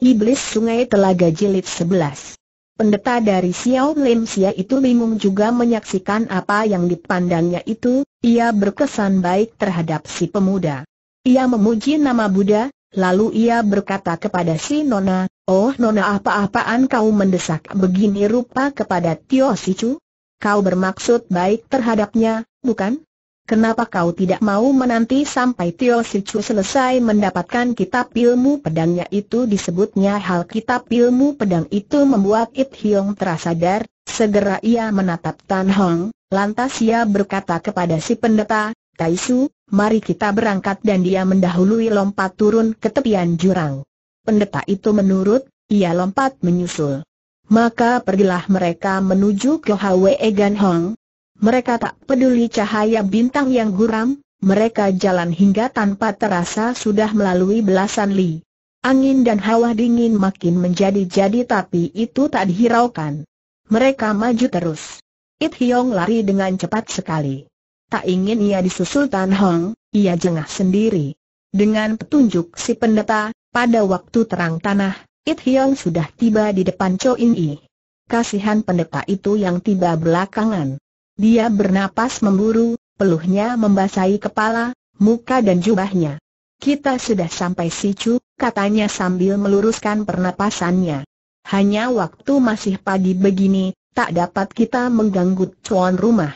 Iblis Sungai Telaga Jilid 11 Pendeta dari Xiao Lim Xia itu bingung juga menyaksikan apa yang dipandangnya itu, ia berkesan baik terhadap si pemuda. Ia memuji nama Buddha, lalu ia berkata kepada si Nona, Oh Nona apa-apaan kau mendesak begini rupa kepada Tio Sichu? Kau bermaksud baik terhadapnya, bukan? Kenapa kau tidak mau menanti sampai Tio Sichu selesai mendapatkan kitab ilmu pedangnya itu disebutnya hal kitab ilmu pedang itu membuat It Hiong terasadar, segera ia menatap Tan Hong, lantas ia berkata kepada si pendeta, Tai Su, mari kita berangkat dan dia mendahului lompat turun ke tepian jurang. Pendeta itu menurut, ia lompat menyusul. Maka pergilah mereka menuju ke Hwe Gan Hong, mereka tak peduli cahaya bintang yang guram, mereka jalan hingga tanpa terasa sudah melalui belasan li. Angin dan hawa dingin makin menjadi-jadi tapi itu tak dihiraukan. Mereka maju terus. It Hiong lari dengan cepat sekali. Tak ingin ia disusul Tan Hong, ia jengah sendiri. Dengan petunjuk si pendeta, pada waktu terang tanah, It Hiong sudah tiba di depan Cho In I. Kasihan pendeta itu yang tiba belakangan. Dia bernapas memburu, peluhnya membasahi kepala, muka dan jubahnya. Kita sudah sampai Sicu, katanya sambil meluruskan pernapasannya. Hanya waktu masih pagi begini, tak dapat kita mengganggu cuan rumah.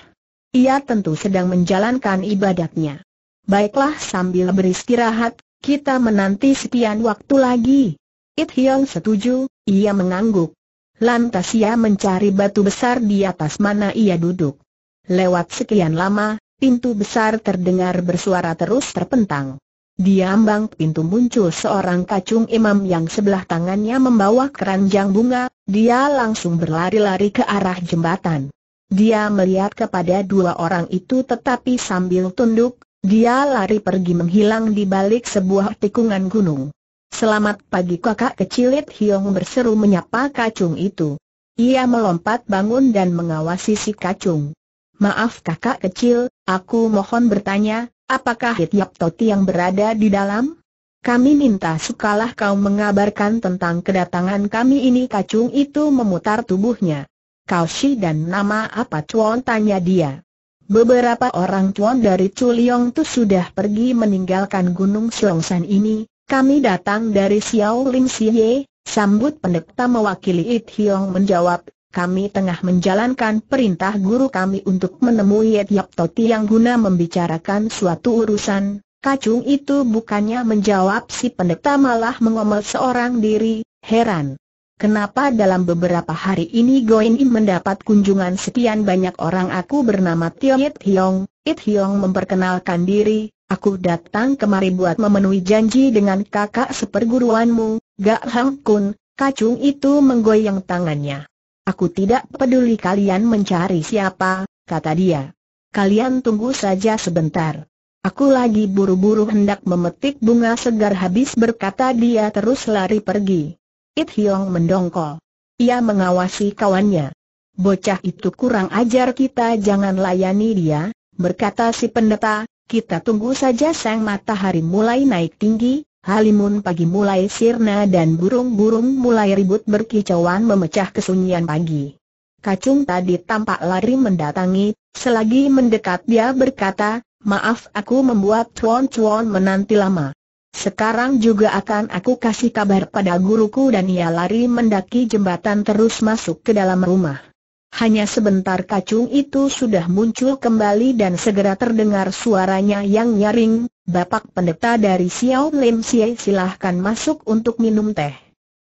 Ia tentu sedang menjalankan ibadatnya. Baiklah sambil beristirahat, kita menanti sekian waktu lagi. It Hiong setuju, ia mengangguk. Lantas ia mencari batu besar di atas mana ia duduk. Lewat sekian lama, pintu besar terdengar bersuara terus terpentang. Di ambang pintu muncul seorang kacung imam yang sebelah tangannya membawa keranjang bunga, dia langsung berlari-lari ke arah jembatan. Dia melihat kepada dua orang itu tetapi sambil tunduk, dia lari pergi menghilang di balik sebuah tikungan gunung. Selamat pagi kakak kecil Hiong berseru menyapa kacung itu. Ia melompat bangun dan mengawasi si kacung. Maaf kakak kecil, aku mohon bertanya, apakah Yap Toti yang berada di dalam? Kami minta sukalah kau mengabarkan tentang kedatangan kami ini kacung itu memutar tubuhnya. Kau si dan nama apa Cuan? tanya dia. Beberapa orang Cuan dari Chuliong tu sudah pergi meninggalkan Gunung Siongsan ini, kami datang dari Xiao Lim Siye, sambut pendeta mewakili It Hiong menjawab, kami tengah menjalankan perintah guru kami untuk menemui Yap Toti yang guna membicarakan suatu urusan. Kacung itu bukannya menjawab si pendeta malah mengomel seorang diri, heran. Kenapa dalam beberapa hari ini Goin Im mendapat kunjungan sekian banyak orang aku bernama Tio It Hiong, It Hiong memperkenalkan diri, aku datang kemari buat memenuhi janji dengan kakak seperguruanmu, Gak Hang Kun, kacung itu menggoyang tangannya. Aku tidak peduli kalian mencari siapa, kata dia. Kalian tunggu saja sebentar. Aku lagi buru-buru hendak memetik bunga segar habis berkata dia terus lari pergi. It Hiong mendongkol. Ia mengawasi kawannya. Bocah itu kurang ajar kita jangan layani dia, berkata si pendeta, kita tunggu saja sang matahari mulai naik tinggi, Halimun pagi mulai sirna dan burung-burung mulai ribut berkicauan memecah kesunyian pagi. Kacung tadi tampak lari mendatangi, selagi mendekat dia berkata, maaf aku membuat cuan-cuan menanti lama. Sekarang juga akan aku kasih kabar pada guruku dan ia lari mendaki jembatan terus masuk ke dalam rumah. Hanya sebentar kacung itu sudah muncul kembali dan segera terdengar suaranya yang nyaring, Bapak pendeta dari Xiao Lim Xie silahkan masuk untuk minum teh.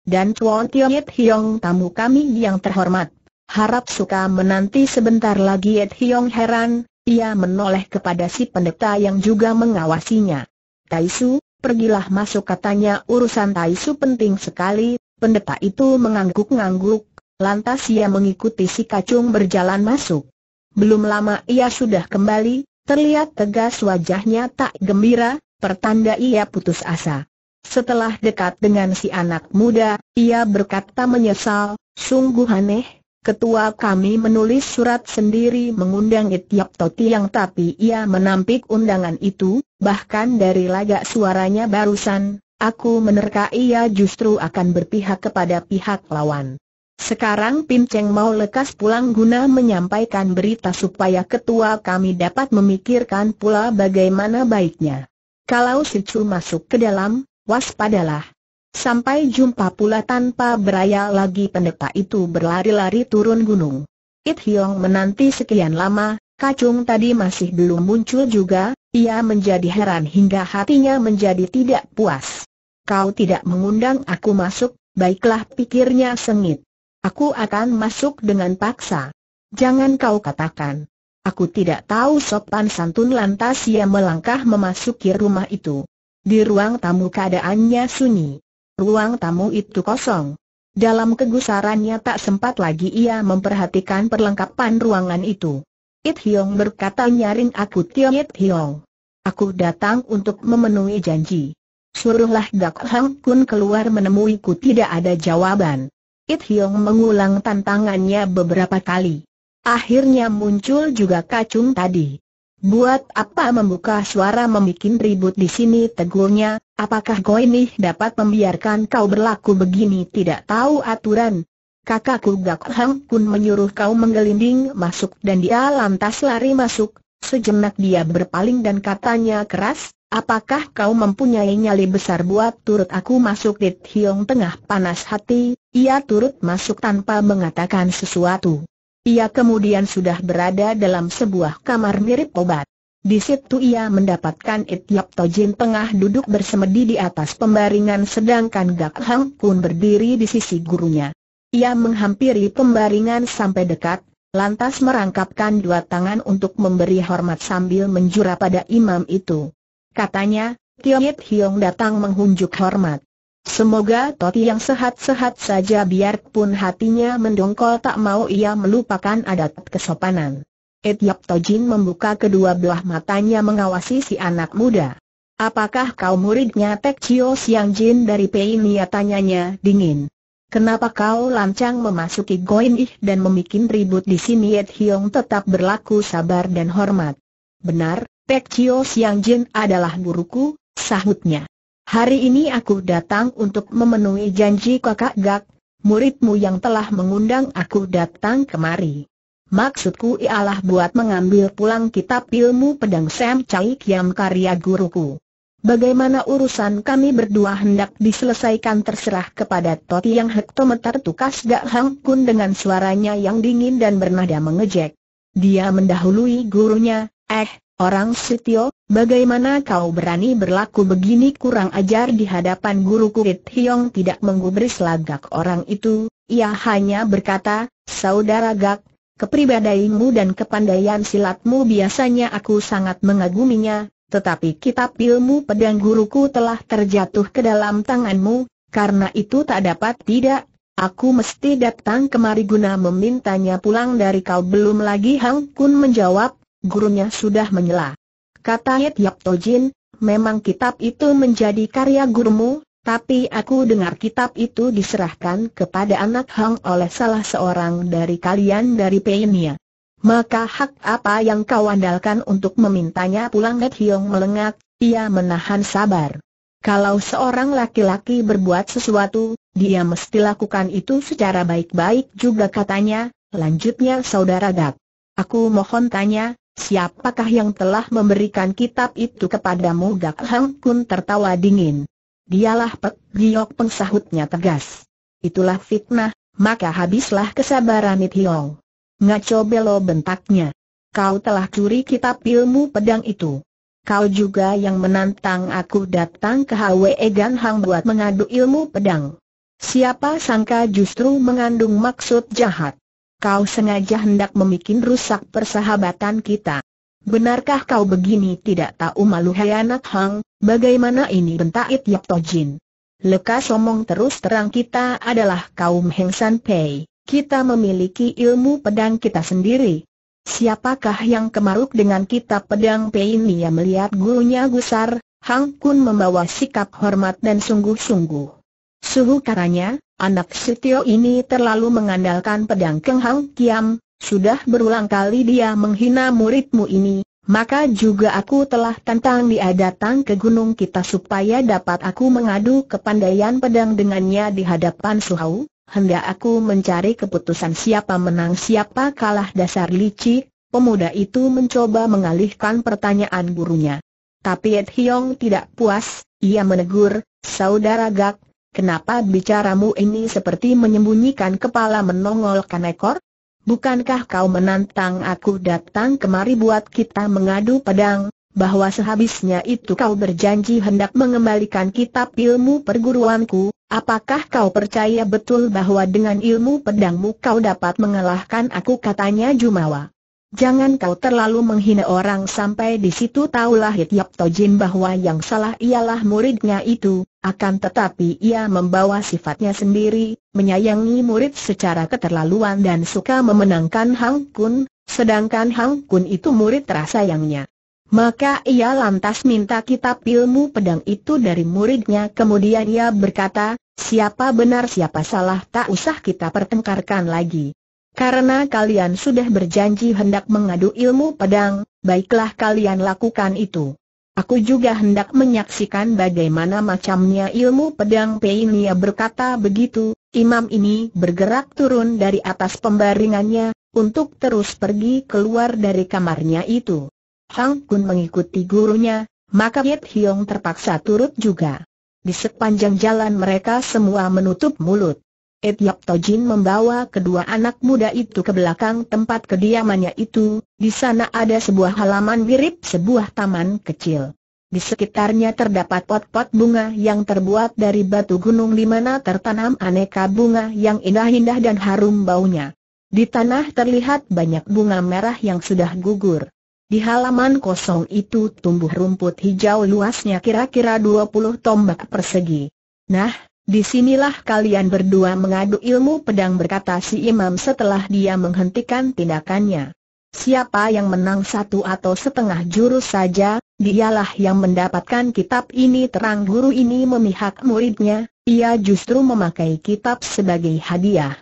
Dan Chuan Tiong Yit Hiong tamu kami yang terhormat. Harap suka menanti sebentar lagi Yit Hiong heran, ia menoleh kepada si pendeta yang juga mengawasinya. Taisu, pergilah masuk katanya urusan Taisu penting sekali, pendeta itu mengangguk-ngangguk, Lantas ia mengikuti si kacung berjalan masuk. Belum lama ia sudah kembali, terlihat tegas wajahnya tak gembira, pertanda ia putus asa. Setelah dekat dengan si anak muda, ia berkata menyesal, sungguh aneh, ketua kami menulis surat sendiri mengundang Ityap yang tapi ia menampik undangan itu, bahkan dari lagak suaranya barusan, aku menerka ia justru akan berpihak kepada pihak lawan. Sekarang Pin Cheng mau lekas pulang guna menyampaikan berita supaya ketua kami dapat memikirkan pula bagaimana baiknya. Kalau si Chu masuk ke dalam, waspadalah. Sampai jumpa pula tanpa beraya lagi pendeta itu berlari-lari turun gunung. It Hiong menanti sekian lama, kacung tadi masih belum muncul juga, ia menjadi heran hingga hatinya menjadi tidak puas. Kau tidak mengundang aku masuk, baiklah pikirnya sengit. Aku akan masuk dengan paksa. Jangan kau katakan. Aku tidak tahu sopan santun lantas ia melangkah memasuki rumah itu. Di ruang tamu keadaannya sunyi. Ruang tamu itu kosong. Dalam kegusarannya tak sempat lagi ia memperhatikan perlengkapan ruangan itu. It Hiong berkata nyaring aku Tio It Hiong. Aku datang untuk memenuhi janji. Suruhlah Gak Hang Kun keluar menemuiku tidak ada jawaban. It Hiong mengulang tantangannya beberapa kali. Akhirnya muncul juga kacung tadi. Buat apa membuka suara membuat ribut di sini tegurnya, apakah kau ini dapat membiarkan kau berlaku begini tidak tahu aturan? Kakakku Gak Hang Kun menyuruh kau menggelinding masuk dan dia lantas lari masuk, sejenak dia berpaling dan katanya keras, Apakah kau mempunyai nyali besar buat turut aku masuk di Tiong tengah panas hati, ia turut masuk tanpa mengatakan sesuatu. Ia kemudian sudah berada dalam sebuah kamar mirip obat. Di situ ia mendapatkan Ityap Tojin tengah duduk bersemedi di atas pembaringan sedangkan Gak Hang Kun berdiri di sisi gurunya. Ia menghampiri pembaringan sampai dekat, lantas merangkapkan dua tangan untuk memberi hormat sambil menjura pada imam itu. Katanya, Tiet Hiong datang menghunjuk hormat. Semoga Toti yang sehat-sehat saja biarpun hatinya mendongkol tak mau ia melupakan adat kesopanan. Etiap Tojin membuka kedua belah matanya mengawasi si anak muda. Apakah kau muridnya Tek Chio Siang Jin dari Pei Nia tanyanya dingin. Kenapa kau lancang memasuki Goin Ih dan memikin ribut di sini Ed Hiong tetap berlaku sabar dan hormat. Benar, Pek Yang Siang Jin adalah guruku, sahutnya. Hari ini aku datang untuk memenuhi janji kakak Gak, muridmu yang telah mengundang aku datang kemari. Maksudku ialah buat mengambil pulang kitab ilmu pedang Sam Chai Kiam karya guruku. Bagaimana urusan kami berdua hendak diselesaikan terserah kepada Toti yang hektometer tukas Gak Hang Kun dengan suaranya yang dingin dan bernada mengejek. Dia mendahului gurunya, eh, Orang Sitio, bagaimana kau berani berlaku begini kurang ajar di hadapan guru Kurit Hiong tidak menggubris lagak orang itu, ia hanya berkata, Saudara Gak, kepribadianmu dan kepandaian silatmu biasanya aku sangat mengaguminya, tetapi kitab ilmu pedang guruku telah terjatuh ke dalam tanganmu, karena itu tak dapat tidak, aku mesti datang kemari guna memintanya pulang dari kau belum lagi Hang Kun menjawab, gurunya sudah menyela. Kata Yap Tojin, memang kitab itu menjadi karya gurumu, tapi aku dengar kitab itu diserahkan kepada anak Hang oleh salah seorang dari kalian dari Peinia. Maka hak apa yang kau andalkan untuk memintanya pulang Net Hiong melengak, ia menahan sabar. Kalau seorang laki-laki berbuat sesuatu, dia mesti lakukan itu secara baik-baik juga katanya, lanjutnya saudara Gak. Aku mohon tanya, Siapakah yang telah memberikan kitab itu kepadamu? Gak Hang Kun tertawa dingin. Dialah Pek Giok pengsahutnya tegas. Itulah fitnah, maka habislah kesabaran It Hiong. Ngaco belo bentaknya. Kau telah curi kitab ilmu pedang itu. Kau juga yang menantang aku datang ke Hwe Gan Hang buat mengadu ilmu pedang. Siapa sangka justru mengandung maksud jahat kau sengaja hendak memikin rusak persahabatan kita. Benarkah kau begini tidak tahu malu hei anak hang, bagaimana ini bentak It Yap Tojin? Lekas omong terus terang kita adalah kaum Heng San Pei, kita memiliki ilmu pedang kita sendiri. Siapakah yang kemaruk dengan kita pedang Pei ini ya melihat gurunya gusar, Hang Kun membawa sikap hormat dan sungguh-sungguh. Suhu katanya, anak Sutio ini terlalu mengandalkan pedang Keng Hang Kiam, sudah berulang kali dia menghina muridmu ini, maka juga aku telah tentang dia datang ke gunung kita supaya dapat aku mengadu kepandaian pedang dengannya di hadapan Suhau. Hendak aku mencari keputusan siapa menang siapa kalah dasar licik, pemuda itu mencoba mengalihkan pertanyaan gurunya. Tapi Ed Hiong tidak puas, ia menegur, saudara Gak, Kenapa bicaramu ini seperti menyembunyikan kepala menongolkan ekor? Bukankah kau menantang aku datang kemari buat kita mengadu pedang, bahwa sehabisnya itu kau berjanji hendak mengembalikan kitab ilmu perguruanku, apakah kau percaya betul bahwa dengan ilmu pedangmu kau dapat mengalahkan aku katanya Jumawa? Jangan kau terlalu menghina orang sampai di situ tahulah Hityap Tojin bahwa yang salah ialah muridnya itu, akan tetapi ia membawa sifatnya sendiri, menyayangi murid secara keterlaluan dan suka memenangkan Hang Kun, sedangkan Hang Kun itu murid terasayangnya. Maka ia lantas minta kitab ilmu pedang itu dari muridnya kemudian ia berkata, siapa benar siapa salah tak usah kita pertengkarkan lagi. Karena kalian sudah berjanji hendak mengadu ilmu pedang, baiklah kalian lakukan itu. Aku juga hendak menyaksikan bagaimana macamnya ilmu pedang Peinia berkata begitu, imam ini bergerak turun dari atas pembaringannya, untuk terus pergi keluar dari kamarnya itu. Hang Kun mengikuti gurunya, maka Yit Hiong terpaksa turut juga. Di sepanjang jalan mereka semua menutup mulut. Etiop Tojin membawa kedua anak muda itu ke belakang tempat kediamannya itu, di sana ada sebuah halaman mirip sebuah taman kecil. Di sekitarnya terdapat pot-pot bunga yang terbuat dari batu gunung di mana tertanam aneka bunga yang indah-indah dan harum baunya. Di tanah terlihat banyak bunga merah yang sudah gugur. Di halaman kosong itu tumbuh rumput hijau luasnya kira-kira 20 tombak persegi. Nah, Disinilah kalian berdua mengadu ilmu pedang berkata si imam setelah dia menghentikan tindakannya. Siapa yang menang satu atau setengah jurus saja, dialah yang mendapatkan kitab ini terang guru ini memihak muridnya, ia justru memakai kitab sebagai hadiah.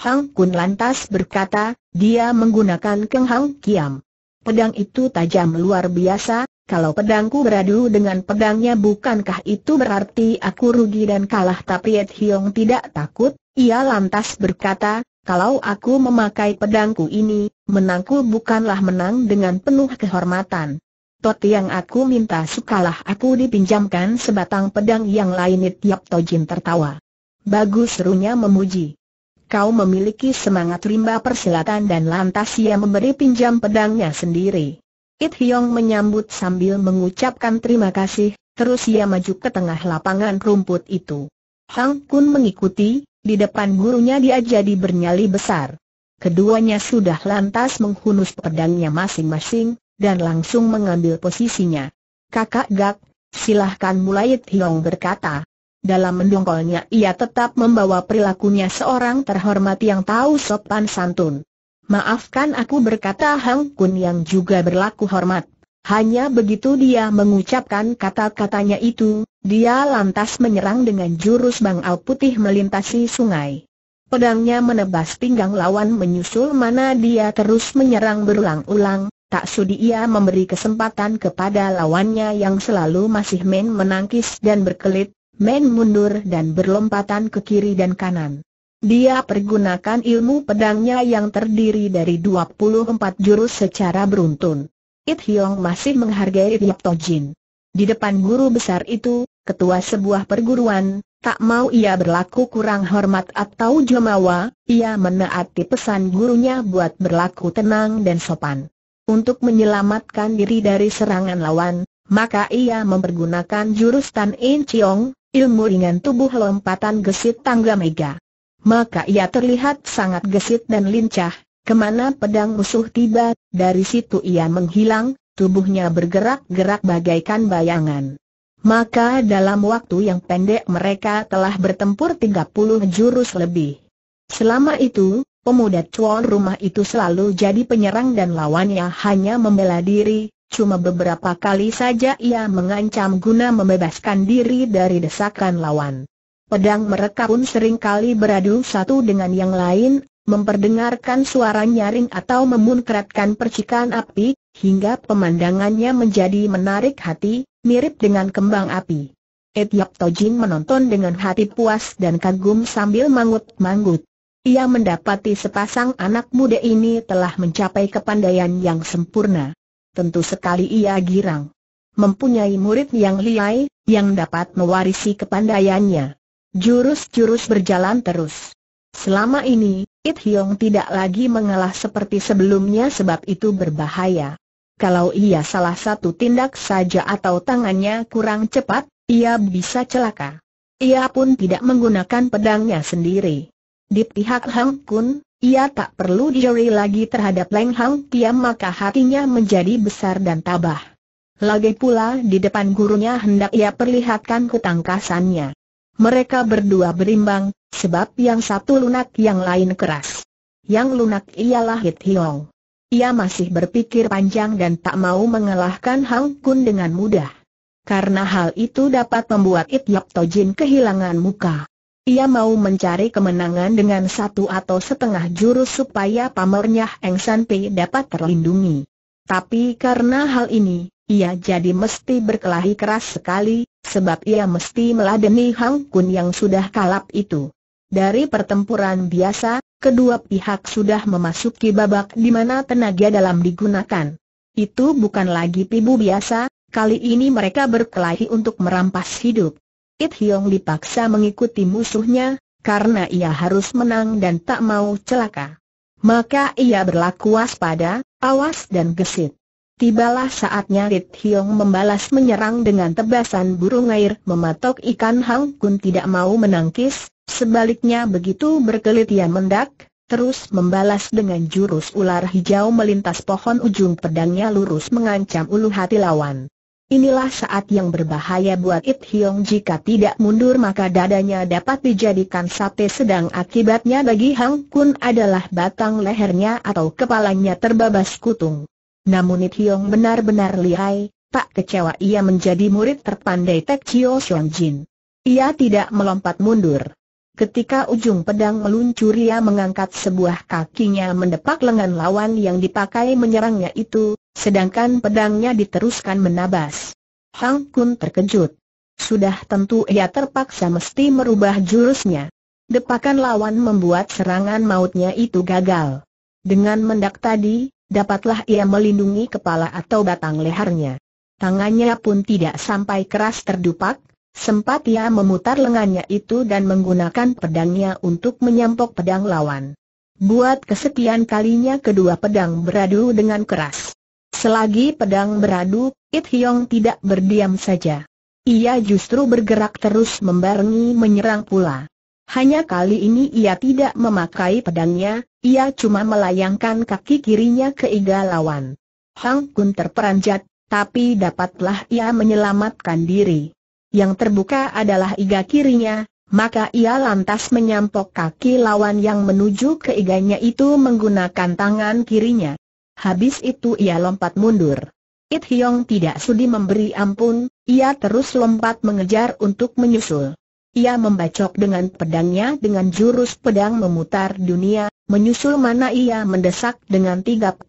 Hang Kun lantas berkata, dia menggunakan Keng Hang Kiam. Pedang itu tajam luar biasa, kalau pedangku beradu dengan pedangnya bukankah itu berarti aku rugi dan kalah tapi Yet Hiong tidak takut, ia lantas berkata, kalau aku memakai pedangku ini, menangku bukanlah menang dengan penuh kehormatan. Tot yang aku minta sukalah aku dipinjamkan sebatang pedang yang lain Yap Tojin tertawa. Bagus serunya memuji. Kau memiliki semangat rimba persilatan dan lantas ia memberi pinjam pedangnya sendiri. It Hyong menyambut sambil mengucapkan terima kasih, terus ia maju ke tengah lapangan rumput itu. Hang Kun mengikuti, di depan gurunya dia jadi bernyali besar. Keduanya sudah lantas menghunus pedangnya masing-masing, dan langsung mengambil posisinya. Kakak Gak, silahkan mulai It Hyong berkata. Dalam mendongkolnya ia tetap membawa perilakunya seorang terhormat yang tahu sopan santun. Maafkan aku berkata Hang Kun yang juga berlaku hormat. Hanya begitu dia mengucapkan kata-katanya itu, dia lantas menyerang dengan jurus bangal putih melintasi sungai. Pedangnya menebas pinggang lawan menyusul mana dia terus menyerang berulang-ulang, tak sudi ia memberi kesempatan kepada lawannya yang selalu masih main menangkis dan berkelit, main mundur dan berlompatan ke kiri dan kanan. Dia pergunakan ilmu pedangnya yang terdiri dari 24 jurus secara beruntun. It Hyong masih menghargai Yap Tojin. Di depan guru besar itu, ketua sebuah perguruan, tak mau ia berlaku kurang hormat atau jumawa, ia menaati pesan gurunya buat berlaku tenang dan sopan. Untuk menyelamatkan diri dari serangan lawan, maka ia mempergunakan jurus Tan In Chiong, ilmu ringan tubuh lompatan gesit tangga mega maka ia terlihat sangat gesit dan lincah. Kemana pedang musuh tiba, dari situ ia menghilang, tubuhnya bergerak-gerak bagaikan bayangan. Maka dalam waktu yang pendek mereka telah bertempur 30 jurus lebih. Selama itu, pemuda cuan rumah itu selalu jadi penyerang dan lawannya hanya membela diri, cuma beberapa kali saja ia mengancam guna membebaskan diri dari desakan lawan pedang mereka pun seringkali beradu satu dengan yang lain, memperdengarkan suara nyaring atau memunkratkan percikan api, hingga pemandangannya menjadi menarik hati, mirip dengan kembang api. Etiok Tojin menonton dengan hati puas dan kagum sambil mangut mangut Ia mendapati sepasang anak muda ini telah mencapai kepandaian yang sempurna. Tentu sekali ia girang. Mempunyai murid yang liai, yang dapat mewarisi kepandaiannya. Jurus-jurus berjalan terus. Selama ini, It Hyong tidak lagi mengalah seperti sebelumnya sebab itu berbahaya. Kalau ia salah satu tindak saja atau tangannya kurang cepat, ia bisa celaka. Ia pun tidak menggunakan pedangnya sendiri. Di pihak Hang Kun, ia tak perlu diri lagi terhadap Leng Hang Tiam maka hatinya menjadi besar dan tabah. Lagi pula di depan gurunya hendak ia perlihatkan ketangkasannya. Mereka berdua berimbang, sebab yang satu lunak yang lain keras. Yang lunak ialah Hit Hiong. Ia masih berpikir panjang dan tak mau mengalahkan Hang Kun dengan mudah. Karena hal itu dapat membuat It Yap Tojin kehilangan muka. Ia mau mencari kemenangan dengan satu atau setengah jurus supaya pamernya Eng San Pei dapat terlindungi. Tapi karena hal ini, ia jadi mesti berkelahi keras sekali, sebab ia mesti meladeni Hang Kun yang sudah kalap itu. Dari pertempuran biasa, kedua pihak sudah memasuki babak di mana tenaga dalam digunakan. Itu bukan lagi pibu biasa, kali ini mereka berkelahi untuk merampas hidup. It Hiong dipaksa mengikuti musuhnya, karena ia harus menang dan tak mau celaka. Maka ia berlaku waspada, awas dan gesit. Tibalah saatnya Rit Hiong membalas menyerang dengan tebasan burung air mematok ikan Hang Kun tidak mau menangkis, sebaliknya begitu berkelit ia mendak, terus membalas dengan jurus ular hijau melintas pohon ujung pedangnya lurus mengancam ulu hati lawan. Inilah saat yang berbahaya buat It Hiong jika tidak mundur maka dadanya dapat dijadikan sate sedang akibatnya bagi Hang Kun adalah batang lehernya atau kepalanya terbabas kutung. Namun Itiong benar-benar lihai, tak kecewa ia menjadi murid terpandai Tek Chio Xiong Jin. Ia tidak melompat mundur. Ketika ujung pedang meluncur ia mengangkat sebuah kakinya mendepak lengan lawan yang dipakai menyerangnya itu, sedangkan pedangnya diteruskan menabas. Hang Kun terkejut. Sudah tentu ia terpaksa mesti merubah jurusnya. Depakan lawan membuat serangan mautnya itu gagal. Dengan mendak tadi, Dapatlah ia melindungi kepala atau batang lehernya. Tangannya pun tidak sampai keras terdupak, sempat ia memutar lengannya itu dan menggunakan pedangnya untuk menyampok pedang lawan. Buat kesekian kalinya kedua pedang beradu dengan keras. Selagi pedang beradu, It Hyong tidak berdiam saja. Ia justru bergerak terus membarengi menyerang pula. Hanya kali ini ia tidak memakai pedangnya, ia cuma melayangkan kaki kirinya ke iga lawan. Hang Kun terperanjat, tapi dapatlah ia menyelamatkan diri. Yang terbuka adalah iga kirinya, maka ia lantas menyampok kaki lawan yang menuju ke iganya itu menggunakan tangan kirinya. Habis itu ia lompat mundur. It Hyong tidak sudi memberi ampun, ia terus lompat mengejar untuk menyusul. Ia membacok dengan pedangnya dengan jurus pedang memutar dunia, menyusul mana ia mendesak dengan 36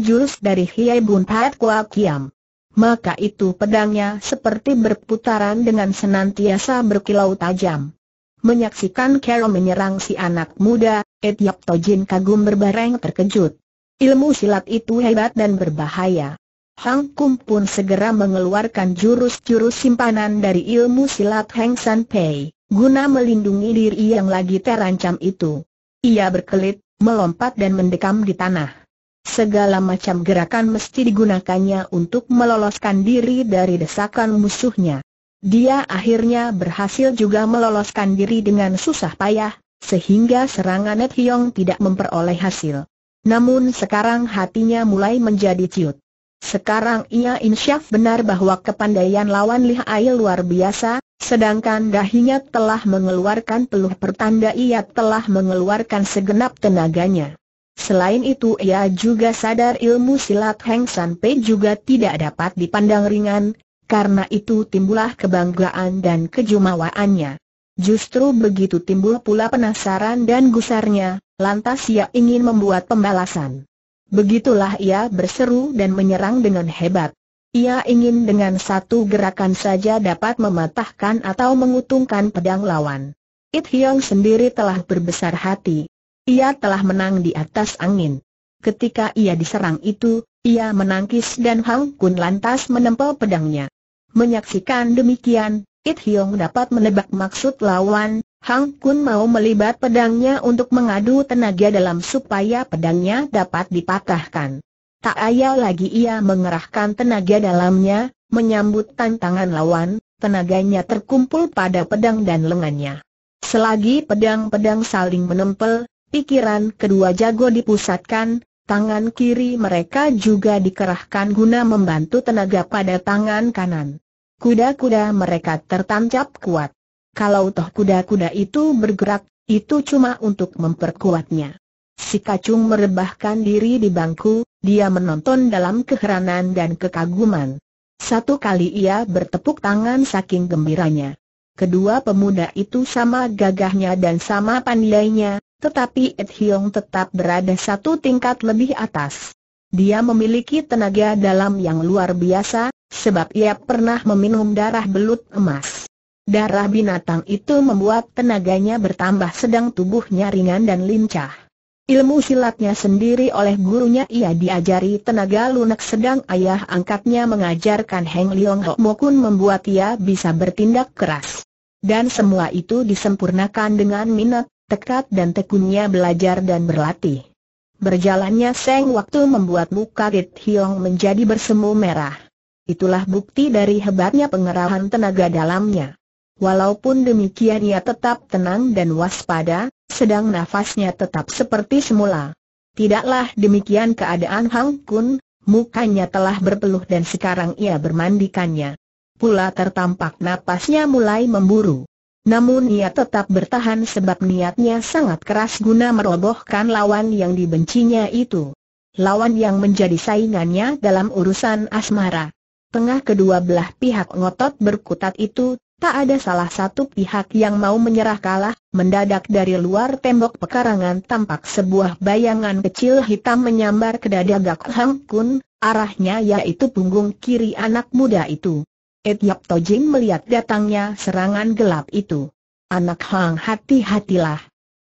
jurus dari Hiei Bun Pat Kua Kiam. Maka itu pedangnya seperti berputaran dengan senantiasa berkilau tajam. Menyaksikan Carol menyerang si anak muda, Ed Yap Tojin kagum berbareng terkejut. Ilmu silat itu hebat dan berbahaya. Hang Kum pun segera mengeluarkan jurus-jurus simpanan dari ilmu silat Heng San Pei, guna melindungi diri yang lagi terancam itu. Ia berkelit, melompat dan mendekam di tanah. Segala macam gerakan mesti digunakannya untuk meloloskan diri dari desakan musuhnya. Dia akhirnya berhasil juga meloloskan diri dengan susah payah, sehingga serangan Net Hyong tidak memperoleh hasil. Namun sekarang hatinya mulai menjadi ciut. Sekarang ia insyaf benar bahwa kepandaian lawan Hai luar biasa, sedangkan dahinya telah mengeluarkan peluh pertanda ia telah mengeluarkan segenap tenaganya. Selain itu ia juga sadar ilmu silat Heng San Pei juga tidak dapat dipandang ringan, karena itu timbullah kebanggaan dan kejumawaannya. Justru begitu timbul pula penasaran dan gusarnya, lantas ia ingin membuat pembalasan. Begitulah ia berseru dan menyerang dengan hebat. Ia ingin dengan satu gerakan saja dapat mematahkan atau mengutungkan pedang lawan. It Hyong sendiri telah berbesar hati. Ia telah menang di atas angin. Ketika ia diserang itu, ia menangkis dan Hang Kun lantas menempel pedangnya. Menyaksikan demikian, It Hyong dapat menebak maksud lawan, Hang Kun mau melibat pedangnya untuk mengadu tenaga dalam supaya pedangnya dapat dipatahkan. Tak ayal lagi ia mengerahkan tenaga dalamnya, menyambut tantangan lawan, tenaganya terkumpul pada pedang dan lengannya. Selagi pedang-pedang saling menempel, pikiran kedua jago dipusatkan, tangan kiri mereka juga dikerahkan guna membantu tenaga pada tangan kanan. Kuda-kuda mereka tertancap kuat. Kalau toh kuda-kuda itu bergerak, itu cuma untuk memperkuatnya. Si kacung merebahkan diri di bangku, dia menonton dalam keheranan dan kekaguman. Satu kali ia bertepuk tangan saking gembiranya. Kedua pemuda itu sama gagahnya dan sama pandainya, tetapi Ed Hiong tetap berada satu tingkat lebih atas. Dia memiliki tenaga dalam yang luar biasa, sebab ia pernah meminum darah belut emas. Darah binatang itu membuat tenaganya bertambah sedang tubuhnya ringan dan lincah. Ilmu silatnya sendiri oleh gurunya ia diajari tenaga lunak sedang ayah angkatnya mengajarkan Heng hok Ho Mokun membuat ia bisa bertindak keras. Dan semua itu disempurnakan dengan minat, tekad dan tekunnya belajar dan berlatih. Berjalannya seng waktu membuat muka rit Hiong menjadi bersemu merah. Itulah bukti dari hebatnya pengerahan tenaga dalamnya. Walaupun demikian ia tetap tenang dan waspada, sedang nafasnya tetap seperti semula. Tidaklah demikian keadaan Hang Kun, mukanya telah berpeluh dan sekarang ia bermandikannya. Pula tertampak napasnya mulai memburu. Namun ia tetap bertahan sebab niatnya sangat keras guna merobohkan lawan yang dibencinya itu. Lawan yang menjadi saingannya dalam urusan asmara. Tengah kedua belah pihak ngotot berkutat itu Tak ada salah satu pihak yang mau menyerah kalah, mendadak dari luar tembok pekarangan tampak sebuah bayangan kecil hitam menyambar ke dada Gak Hang Kun, arahnya yaitu punggung kiri anak muda itu. Etiap Tojin melihat datangnya serangan gelap itu. Anak Hang hati-hatilah.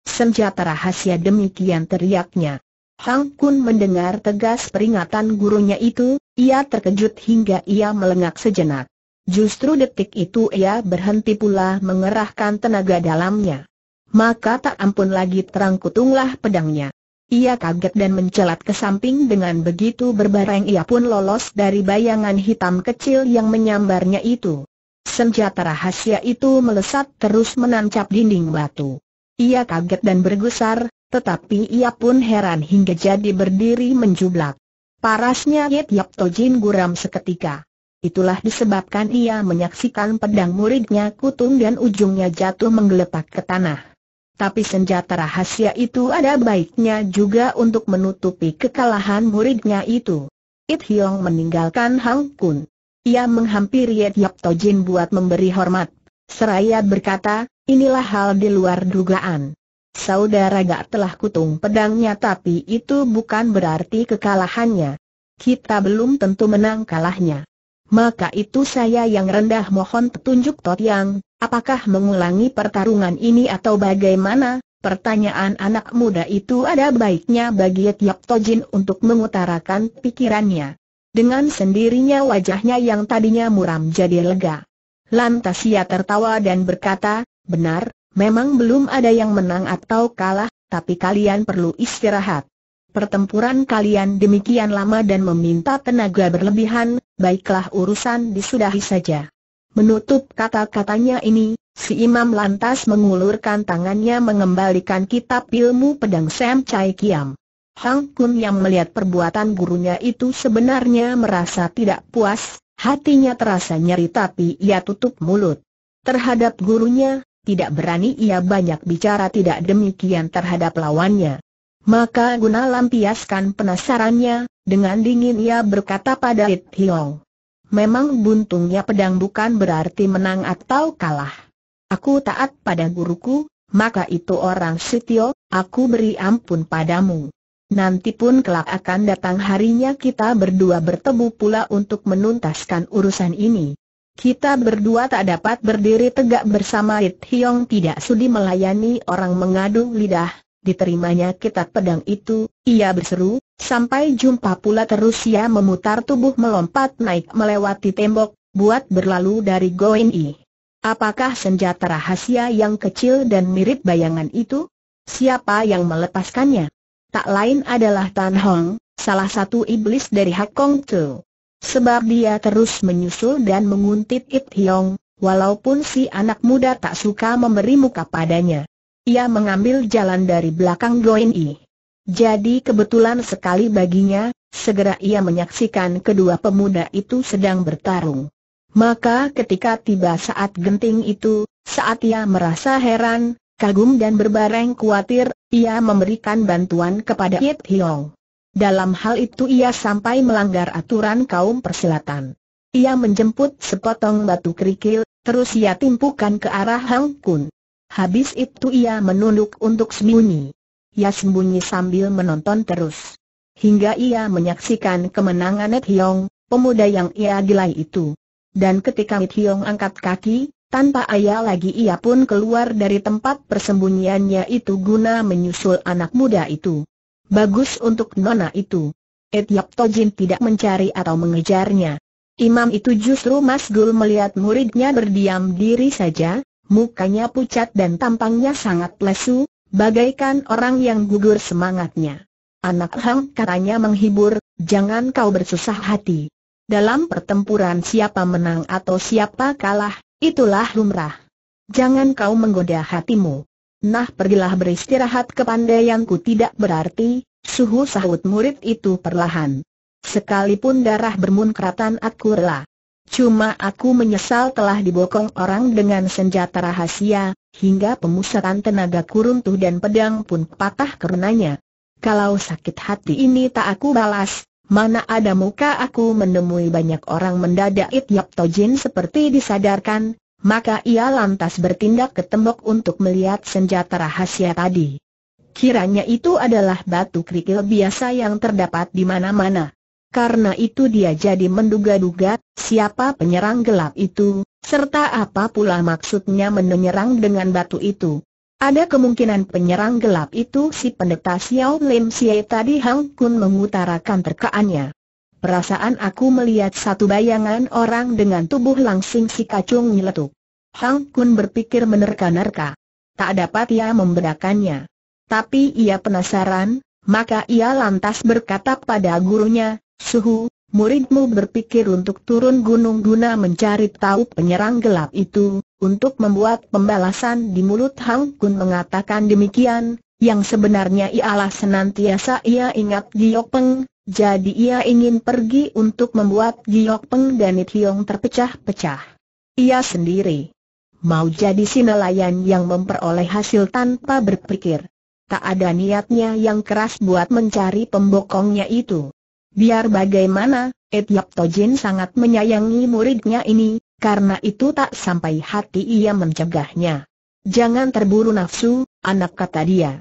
Senjata rahasia demikian teriaknya. Hang Kun mendengar tegas peringatan gurunya itu, ia terkejut hingga ia melengak sejenak. Justru detik itu ia berhenti pula mengerahkan tenaga dalamnya. Maka tak ampun lagi terangkutunglah pedangnya. Ia kaget dan mencelat ke samping dengan begitu berbareng ia pun lolos dari bayangan hitam kecil yang menyambarnya itu. Senjata rahasia itu melesat terus menancap dinding batu. Ia kaget dan bergusar, tetapi ia pun heran hingga jadi berdiri menjublak. Parasnya Yet Yap Tojin guram seketika. Itulah disebabkan ia menyaksikan pedang muridnya kutung dan ujungnya jatuh menggeletak ke tanah. Tapi senjata rahasia itu ada baiknya juga untuk menutupi kekalahan muridnya itu. It Hiong meninggalkan Hang Kun. Ia menghampiri Yap Jin buat memberi hormat. Seraya berkata, inilah hal di luar dugaan. Saudara gak telah kutung pedangnya tapi itu bukan berarti kekalahannya. Kita belum tentu menang kalahnya maka itu saya yang rendah mohon petunjuk Tot Yang, apakah mengulangi pertarungan ini atau bagaimana? Pertanyaan anak muda itu ada baiknya bagi tiap Tojin untuk mengutarakan pikirannya. Dengan sendirinya wajahnya yang tadinya muram jadi lega. Lantas ia tertawa dan berkata, benar, memang belum ada yang menang atau kalah, tapi kalian perlu istirahat pertempuran kalian demikian lama dan meminta tenaga berlebihan, baiklah urusan disudahi saja. Menutup kata-katanya ini, si imam lantas mengulurkan tangannya mengembalikan kitab ilmu pedang Sam Chai Kiam. Hang Kun yang melihat perbuatan gurunya itu sebenarnya merasa tidak puas, hatinya terasa nyeri tapi ia tutup mulut. Terhadap gurunya, tidak berani ia banyak bicara tidak demikian terhadap lawannya. Maka guna lampiaskan penasarannya, dengan dingin ia berkata pada It Hiong. Memang buntungnya pedang bukan berarti menang atau kalah. Aku taat pada guruku, maka itu orang Sitio, aku beri ampun padamu. Nanti pun kelak akan datang harinya kita berdua bertemu pula untuk menuntaskan urusan ini. Kita berdua tak dapat berdiri tegak bersama It Hiong tidak sudi melayani orang mengadu lidah, diterimanya kitab pedang itu, ia berseru, sampai jumpa pula terus ia ya memutar tubuh melompat naik melewati tembok, buat berlalu dari Goin I. Apakah senjata rahasia yang kecil dan mirip bayangan itu? Siapa yang melepaskannya? Tak lain adalah Tan Hong, salah satu iblis dari Hak Kong Tu. Sebab dia terus menyusul dan menguntit It Hiong, walaupun si anak muda tak suka memberi muka padanya ia mengambil jalan dari belakang Goin Yi. Jadi kebetulan sekali baginya, segera ia menyaksikan kedua pemuda itu sedang bertarung. Maka ketika tiba saat genting itu, saat ia merasa heran, kagum dan berbareng khawatir, ia memberikan bantuan kepada Yip Hiong. Dalam hal itu ia sampai melanggar aturan kaum persilatan. Ia menjemput sepotong batu kerikil, terus ia timpukan ke arah Hang Kun. Habis itu ia menunduk untuk sembunyi. Ia sembunyi sambil menonton terus. Hingga ia menyaksikan kemenangan Net Hiong, pemuda yang ia gilai itu. Dan ketika Net Hiong angkat kaki, tanpa ayah lagi ia pun keluar dari tempat persembunyiannya itu guna menyusul anak muda itu. Bagus untuk nona itu. To Tojin tidak mencari atau mengejarnya. Imam itu justru Mas Gul melihat muridnya berdiam diri saja, mukanya pucat dan tampangnya sangat lesu, bagaikan orang yang gugur semangatnya. Anak Hang katanya menghibur, jangan kau bersusah hati. Dalam pertempuran siapa menang atau siapa kalah, itulah lumrah. Jangan kau menggoda hatimu. Nah pergilah beristirahat ke yang ku tidak berarti, suhu sahut murid itu perlahan. Sekalipun darah bermunkratan aku rela. Cuma aku menyesal telah dibokong orang dengan senjata rahasia, hingga pemusatan tenaga kuruntuh dan pedang pun patah karenanya. Kalau sakit hati ini tak aku balas, mana ada muka aku menemui banyak orang mendadak Ityap Tojin seperti disadarkan, maka ia lantas bertindak ke tembok untuk melihat senjata rahasia tadi. Kiranya itu adalah batu kerikil biasa yang terdapat di mana-mana. Karena itu dia jadi menduga-duga, siapa penyerang gelap itu, serta apa pula maksudnya menyerang dengan batu itu. Ada kemungkinan penyerang gelap itu si pendeta Xiao Lim Siye tadi Hang Kun mengutarakan terkaannya. Perasaan aku melihat satu bayangan orang dengan tubuh langsing si kacung nyeletuk. Hang Kun berpikir menerka-nerka. Tak dapat ia membedakannya. Tapi ia penasaran, maka ia lantas berkata pada gurunya, Suhu, muridmu berpikir untuk turun gunung guna mencari tahu penyerang gelap itu, untuk membuat pembalasan di mulut Hang Kun mengatakan demikian, yang sebenarnya ialah senantiasa ia ingat Giyok Peng, jadi ia ingin pergi untuk membuat Giyok Peng dan Hiong terpecah-pecah. Ia sendiri mau jadi si nelayan yang memperoleh hasil tanpa berpikir. Tak ada niatnya yang keras buat mencari pembokongnya itu. Biar bagaimana, Etiap Tojin sangat menyayangi muridnya ini, karena itu tak sampai hati ia mencegahnya. Jangan terburu nafsu, anak kata dia.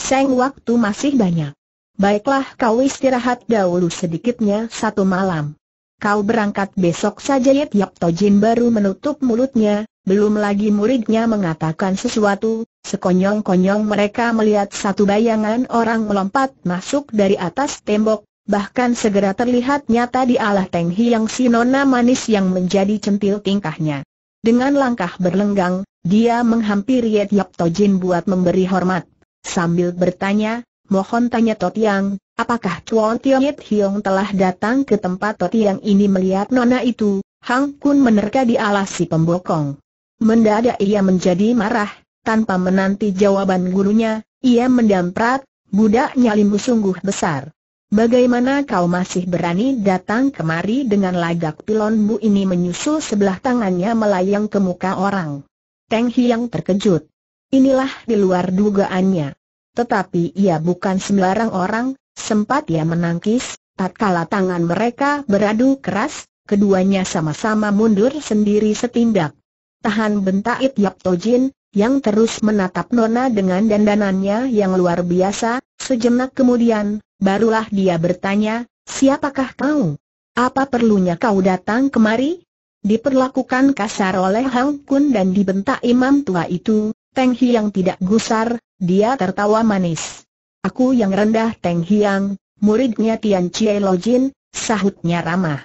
Seng waktu masih banyak. Baiklah kau istirahat dahulu sedikitnya satu malam. Kau berangkat besok saja ya Tojin baru menutup mulutnya, belum lagi muridnya mengatakan sesuatu, sekonyong-konyong mereka melihat satu bayangan orang melompat masuk dari atas tembok, bahkan segera terlihat nyata di alah Teng yang si nona manis yang menjadi centil tingkahnya. Dengan langkah berlenggang, dia menghampiri Yap Tojin buat memberi hormat. Sambil bertanya, mohon tanya Totiang, apakah Chuan Yat Hiong telah datang ke tempat Totiang ini melihat nona itu? Hang Kun menerka di alah si pembokong. Mendadak ia menjadi marah, tanpa menanti jawaban gurunya, ia mendamprat, budak nyali sungguh besar. Bagaimana kau masih berani datang kemari dengan lagak pilonmu ini menyusul sebelah tangannya melayang ke muka orang? Teng Hiang terkejut. Inilah di luar dugaannya. Tetapi ia bukan sembarang orang, sempat ia menangkis, tatkala tangan mereka beradu keras, keduanya sama-sama mundur sendiri setindak. Tahan bentak Yap Tojin, yang terus menatap Nona dengan dandanannya yang luar biasa, sejenak kemudian, Barulah dia bertanya, siapakah kau? Apa perlunya kau datang kemari? Diperlakukan kasar oleh Hang Kun dan dibentak imam tua itu, Teng Hiang tidak gusar, dia tertawa manis. Aku yang rendah Teng Hiang, muridnya Tian Chie Lo Jin, sahutnya ramah.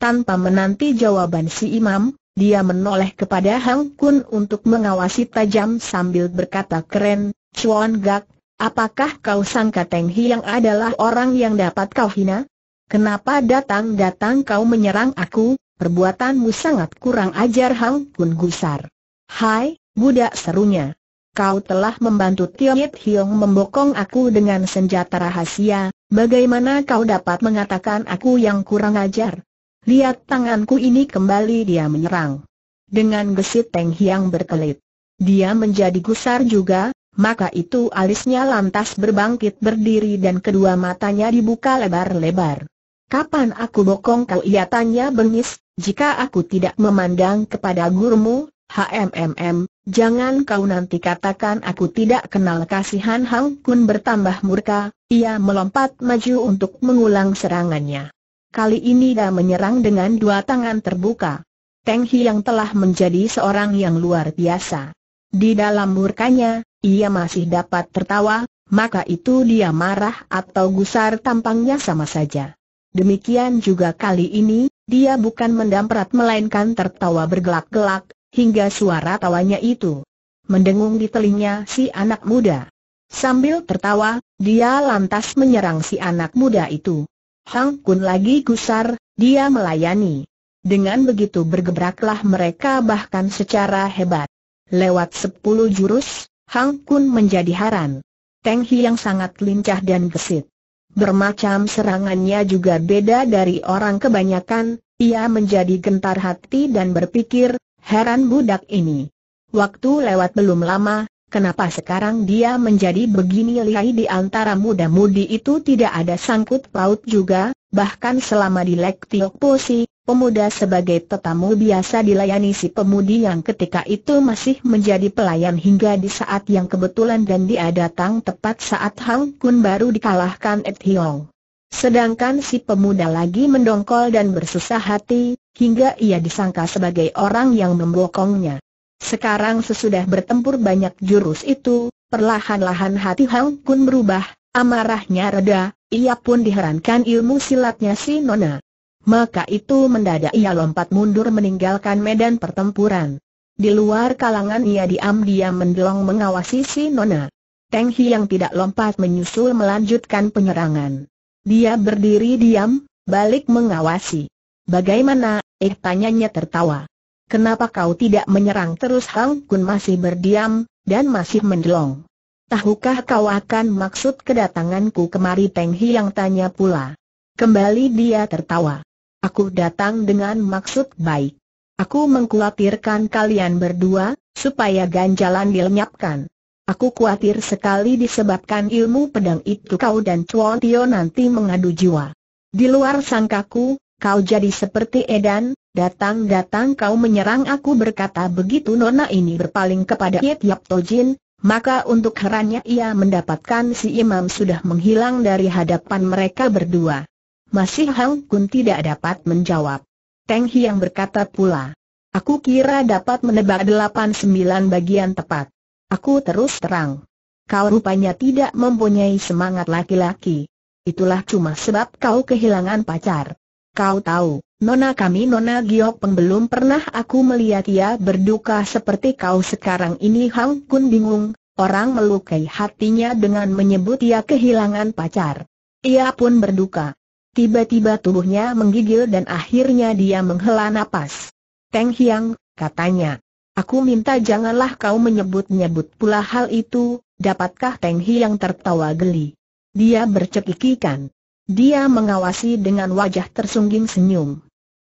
Tanpa menanti jawaban si imam, dia menoleh kepada Hang Kun untuk mengawasi tajam sambil berkata keren, Chuan Gak, Apakah kau sangka Teng Hiang adalah orang yang dapat kau hina? Kenapa datang-datang kau menyerang aku? Perbuatanmu sangat kurang ajar Hang Kun gusar. Hai, budak serunya. Kau telah membantu Tiongit Hiong membokong aku dengan senjata rahasia, bagaimana kau dapat mengatakan aku yang kurang ajar? Lihat tanganku ini kembali dia menyerang. Dengan gesit Teng Hiang berkelit. Dia menjadi gusar juga, maka itu alisnya lantas berbangkit berdiri dan kedua matanya dibuka lebar-lebar. Kapan aku bokong kau ia tanya bengis, jika aku tidak memandang kepada gurumu, HMMM, jangan kau nanti katakan aku tidak kenal kasihan Hang Kun bertambah murka, ia melompat maju untuk mengulang serangannya. Kali ini dia menyerang dengan dua tangan terbuka. Teng Hi yang telah menjadi seorang yang luar biasa. Di dalam murkanya, ia masih dapat tertawa, maka itu dia marah atau gusar tampangnya sama saja. Demikian juga kali ini, dia bukan mendamprat melainkan tertawa bergelak-gelak, hingga suara tawanya itu mendengung di telinga si anak muda. Sambil tertawa, dia lantas menyerang si anak muda itu. Hang Kun lagi gusar, dia melayani. Dengan begitu bergebraklah mereka bahkan secara hebat. Lewat sepuluh jurus, Hang Kun menjadi heran. Teng Hi yang sangat lincah dan gesit. Bermacam serangannya juga beda dari orang kebanyakan, ia menjadi gentar hati dan berpikir, heran budak ini. Waktu lewat belum lama, kenapa sekarang dia menjadi begini lihai di antara muda-mudi itu tidak ada sangkut paut juga, bahkan selama di Lek Tiok Posi, pemuda sebagai tetamu biasa dilayani si pemudi yang ketika itu masih menjadi pelayan hingga di saat yang kebetulan dan dia datang tepat saat Hang Kun baru dikalahkan Ed Hiong. Sedangkan si pemuda lagi mendongkol dan bersusah hati, hingga ia disangka sebagai orang yang membokongnya. Sekarang sesudah bertempur banyak jurus itu, perlahan-lahan hati Hang Kun berubah, amarahnya reda, ia pun diherankan ilmu silatnya si Nona maka itu mendadak ia lompat mundur meninggalkan medan pertempuran. Di luar kalangan ia diam-diam mendelong mengawasi si Nona. Teng Hi yang tidak lompat menyusul melanjutkan penyerangan. Dia berdiri diam, balik mengawasi. Bagaimana, eh tanyanya tertawa. Kenapa kau tidak menyerang terus Hang Kun masih berdiam, dan masih mendelong? Tahukah kau akan maksud kedatanganku kemari Teng Hi yang tanya pula. Kembali dia tertawa. Aku datang dengan maksud baik. Aku mengkhawatirkan kalian berdua, supaya ganjalan dilenyapkan. Aku khawatir sekali disebabkan ilmu pedang itu kau dan Chuan Tio nanti mengadu jiwa. Di luar sangkaku, kau jadi seperti Edan, datang-datang kau menyerang aku berkata begitu nona ini berpaling kepada Yip Yap Tojin, maka untuk herannya ia mendapatkan si imam sudah menghilang dari hadapan mereka berdua. Masih Hang Kun tidak dapat menjawab. Teng yang berkata pula, Aku kira dapat menebak delapan sembilan bagian tepat. Aku terus terang. Kau rupanya tidak mempunyai semangat laki-laki. Itulah cuma sebab kau kehilangan pacar. Kau tahu, nona kami nona Giok belum pernah aku melihat ia berduka seperti kau sekarang ini Hang Kun bingung, orang melukai hatinya dengan menyebut ia kehilangan pacar. Ia pun berduka. Tiba-tiba tubuhnya menggigil dan akhirnya dia menghela napas. Teng Hiang, katanya. Aku minta janganlah kau menyebut-nyebut pula hal itu, dapatkah Teng Hiang tertawa geli. Dia bercekikikan. Dia mengawasi dengan wajah tersungging senyum.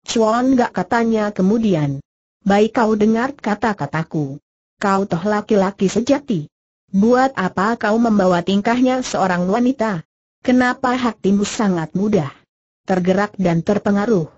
Chuan gak katanya kemudian. Baik kau dengar kata-kataku. Kau toh laki-laki sejati. Buat apa kau membawa tingkahnya seorang wanita? Kenapa hatimu sangat mudah? tergerak dan terpengaruh.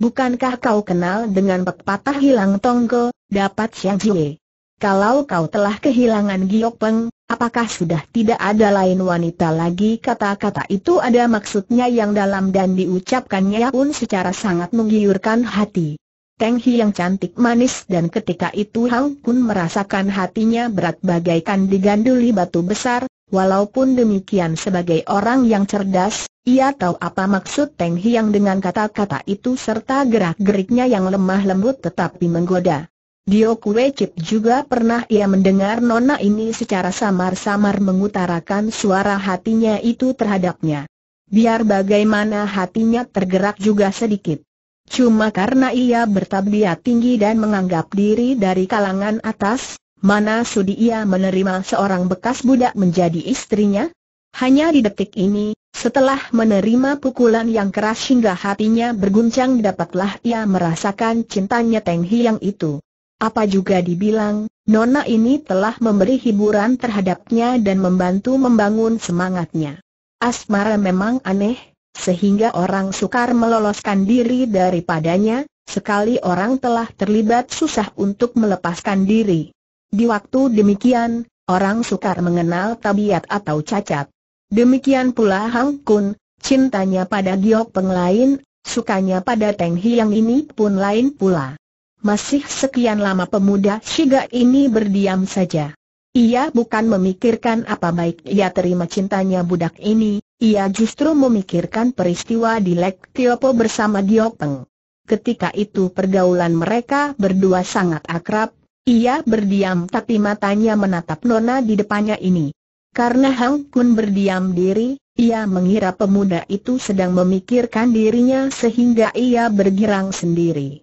Bukankah kau kenal dengan pepatah hilang tonggo, dapat siang jiwe? Kalau kau telah kehilangan Giok Peng, apakah sudah tidak ada lain wanita lagi? Kata-kata itu ada maksudnya yang dalam dan diucapkannya pun secara sangat menggiurkan hati. Teng Hi yang cantik manis dan ketika itu Hang Kun merasakan hatinya berat bagaikan diganduli batu besar, Walaupun demikian sebagai orang yang cerdas, ia tahu apa maksud Teng Hiang dengan kata-kata itu serta gerak-geriknya yang lemah lembut tetapi menggoda. Dio Kue Chip juga pernah ia mendengar nona ini secara samar-samar mengutarakan suara hatinya itu terhadapnya. Biar bagaimana hatinya tergerak juga sedikit. Cuma karena ia bertabiat tinggi dan menganggap diri dari kalangan atas, Mana sudi ia menerima seorang bekas budak menjadi istrinya? Hanya di detik ini, setelah menerima pukulan yang keras hingga hatinya berguncang dapatlah ia merasakan cintanya Teng Hiang itu. Apa juga dibilang, Nona ini telah memberi hiburan terhadapnya dan membantu membangun semangatnya. Asmara memang aneh, sehingga orang sukar meloloskan diri daripadanya, sekali orang telah terlibat susah untuk melepaskan diri. Di waktu demikian, orang sukar mengenal tabiat atau cacat. Demikian pula Hang Kun, cintanya pada Giok Peng lain, sukanya pada Teng Hiang ini pun lain pula. Masih sekian lama pemuda Shiga ini berdiam saja. Ia bukan memikirkan apa baik ia terima cintanya budak ini, ia justru memikirkan peristiwa di Lek Tiopo bersama Giok Peng. Ketika itu pergaulan mereka berdua sangat akrab, ia berdiam tapi matanya menatap nona di depannya ini. Karena Hang Kun berdiam diri, ia mengira pemuda itu sedang memikirkan dirinya sehingga ia bergirang sendiri.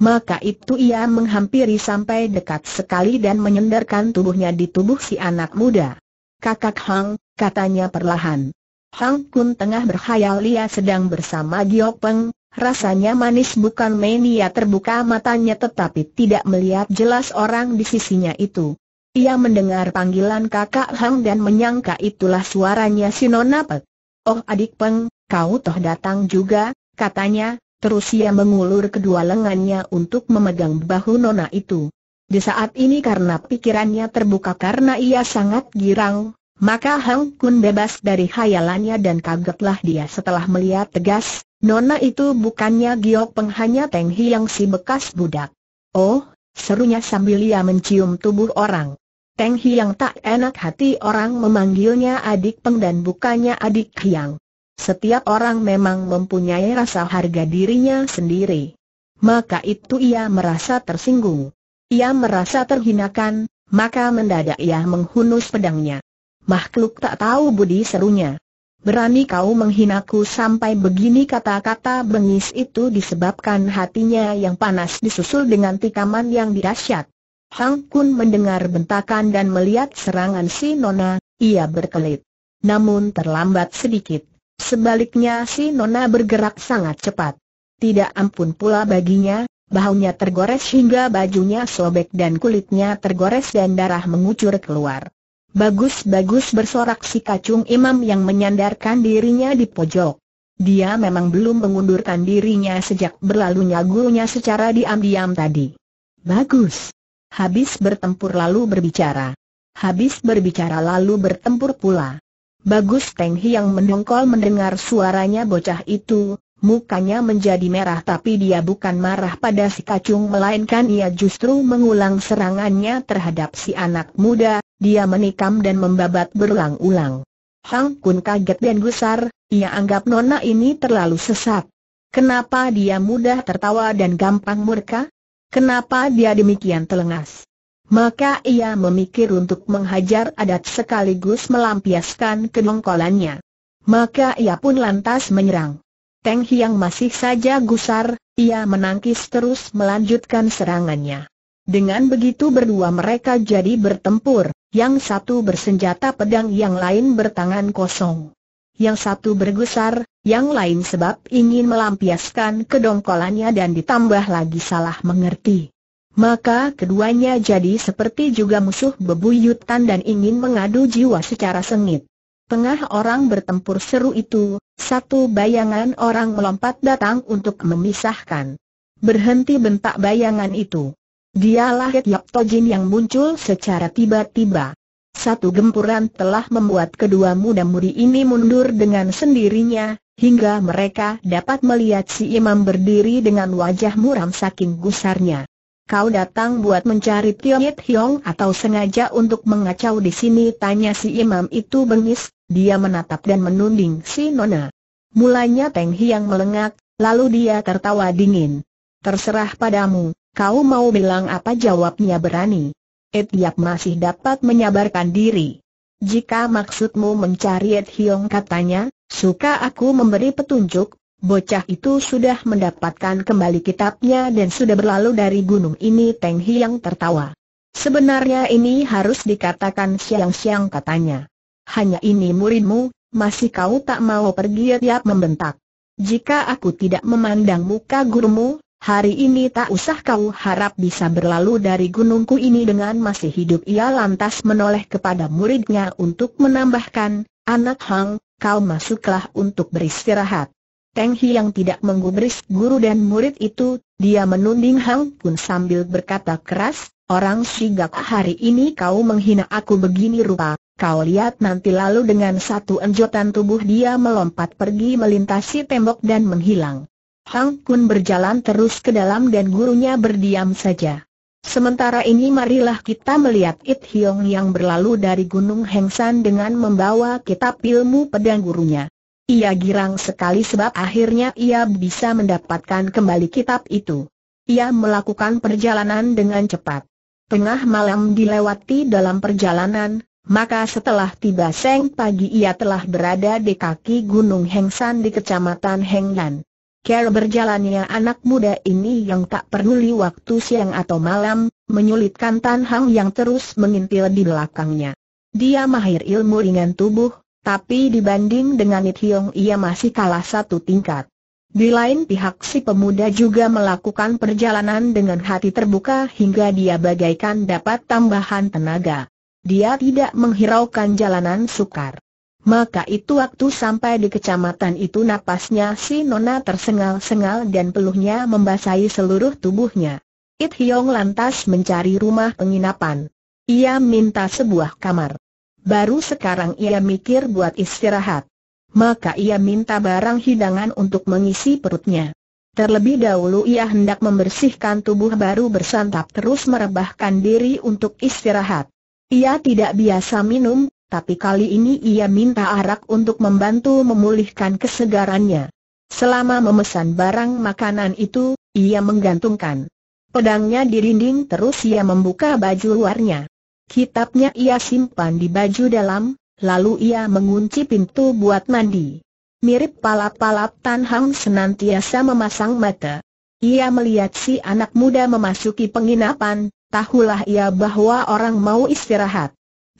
Maka itu ia menghampiri sampai dekat sekali dan menyendarkan tubuhnya di tubuh si anak muda. Kakak Hang, katanya perlahan. Hang Kun tengah berkhayal ia sedang bersama Giok Peng, Rasanya manis bukan main ia terbuka matanya tetapi tidak melihat jelas orang di sisinya itu. Ia mendengar panggilan kakak Hang dan menyangka itulah suaranya si Nona Pek. Oh adik Peng, kau toh datang juga, katanya, terus ia mengulur kedua lengannya untuk memegang bahu Nona itu. Di saat ini karena pikirannya terbuka karena ia sangat girang, maka Hang Kun bebas dari hayalannya dan kagetlah dia setelah melihat tegas, Nona itu bukannya giok penghanya Teng yang si bekas budak. Oh, serunya sambil ia mencium tubuh orang. Teng yang tak enak hati orang memanggilnya adik peng dan bukannya adik Hiang. Setiap orang memang mempunyai rasa harga dirinya sendiri. Maka itu ia merasa tersinggung. Ia merasa terhinakan, maka mendadak ia menghunus pedangnya. Makhluk tak tahu budi serunya berani kau menghinaku sampai begini kata-kata bengis itu disebabkan hatinya yang panas disusul dengan tikaman yang dirasyat. Hang Kun mendengar bentakan dan melihat serangan si Nona, ia berkelit. Namun terlambat sedikit. Sebaliknya si Nona bergerak sangat cepat. Tidak ampun pula baginya, bahunya tergores hingga bajunya sobek dan kulitnya tergores dan darah mengucur keluar. Bagus-bagus bersorak si kacung imam yang menyandarkan dirinya di pojok. Dia memang belum mengundurkan dirinya sejak berlalunya gurunya secara diam-diam tadi. Bagus. Habis bertempur lalu berbicara. Habis berbicara lalu bertempur pula. Bagus Teng yang mendongkol mendengar suaranya bocah itu, mukanya menjadi merah tapi dia bukan marah pada si kacung melainkan ia justru mengulang serangannya terhadap si anak muda, dia menikam dan membabat berulang-ulang. Hang Kun kaget dan gusar, ia anggap nona ini terlalu sesat. Kenapa dia mudah tertawa dan gampang murka? Kenapa dia demikian telengas? Maka ia memikir untuk menghajar adat sekaligus melampiaskan kedongkolannya. Maka ia pun lantas menyerang. Teng Hiang masih saja gusar, ia menangkis terus melanjutkan serangannya. Dengan begitu berdua mereka jadi bertempur yang satu bersenjata pedang yang lain bertangan kosong. Yang satu bergusar, yang lain sebab ingin melampiaskan kedongkolannya dan ditambah lagi salah mengerti. Maka keduanya jadi seperti juga musuh bebuyutan dan ingin mengadu jiwa secara sengit. Tengah orang bertempur seru itu, satu bayangan orang melompat datang untuk memisahkan. Berhenti bentak bayangan itu. Dialah Hyok Tojin yang muncul secara tiba-tiba. Satu gempuran telah membuat kedua muda-mudi ini mundur dengan sendirinya, hingga mereka dapat melihat si imam berdiri dengan wajah muram saking gusarnya. Kau datang buat mencari Yit Hiong atau sengaja untuk mengacau di sini? Tanya si imam itu bengis, dia menatap dan menunding si nona. Mulanya Teng Hiang melengak, lalu dia tertawa dingin. Terserah padamu, Kau mau bilang apa jawabnya berani? Ed Yap masih dapat menyabarkan diri. Jika maksudmu mencari Ed Hiong katanya, suka aku memberi petunjuk, bocah itu sudah mendapatkan kembali kitabnya dan sudah berlalu dari gunung ini Teng Hiang tertawa. Sebenarnya ini harus dikatakan siang-siang katanya. Hanya ini muridmu, masih kau tak mau pergi Ed Yap membentak. Jika aku tidak memandang muka gurumu, Hari ini tak usah kau harap bisa berlalu dari gunungku ini dengan masih hidup ia lantas menoleh kepada muridnya untuk menambahkan, Anak Hang, kau masuklah untuk beristirahat. Teng yang tidak menggubris guru dan murid itu, dia menunding Hang pun sambil berkata keras, Orang gak hari ini kau menghina aku begini rupa, Kau lihat nanti lalu dengan satu enjotan tubuh dia melompat pergi melintasi tembok dan menghilang. Hang Kun berjalan terus ke dalam dan gurunya berdiam saja. Sementara ini marilah kita melihat It Hiong yang berlalu dari Gunung Hengsan dengan membawa kitab ilmu pedang gurunya. Ia girang sekali sebab akhirnya ia bisa mendapatkan kembali kitab itu. Ia melakukan perjalanan dengan cepat. Tengah malam dilewati dalam perjalanan, maka setelah tiba seng pagi ia telah berada di kaki Gunung Hengsan di kecamatan Hengnan. Cara berjalannya anak muda ini yang tak peduli waktu siang atau malam, menyulitkan Tan Hang yang terus mengintil di belakangnya. Dia mahir ilmu ringan tubuh, tapi dibanding dengan It Hiong ia masih kalah satu tingkat. Di lain pihak si pemuda juga melakukan perjalanan dengan hati terbuka hingga dia bagaikan dapat tambahan tenaga. Dia tidak menghiraukan jalanan sukar. Maka itu waktu sampai di kecamatan itu napasnya si Nona tersengal-sengal dan peluhnya membasahi seluruh tubuhnya. It hiong lantas mencari rumah penginapan. Ia minta sebuah kamar. Baru sekarang ia mikir buat istirahat. Maka ia minta barang hidangan untuk mengisi perutnya. Terlebih dahulu ia hendak membersihkan tubuh baru bersantap terus merebahkan diri untuk istirahat. Ia tidak biasa minum, tapi kali ini ia minta arak untuk membantu memulihkan kesegarannya. Selama memesan barang makanan itu, ia menggantungkan pedangnya di dinding terus ia membuka baju luarnya. Kitabnya ia simpan di baju dalam, lalu ia mengunci pintu buat mandi. Mirip palap-palap Tan Hang senantiasa memasang mata. Ia melihat si anak muda memasuki penginapan, tahulah ia bahwa orang mau istirahat.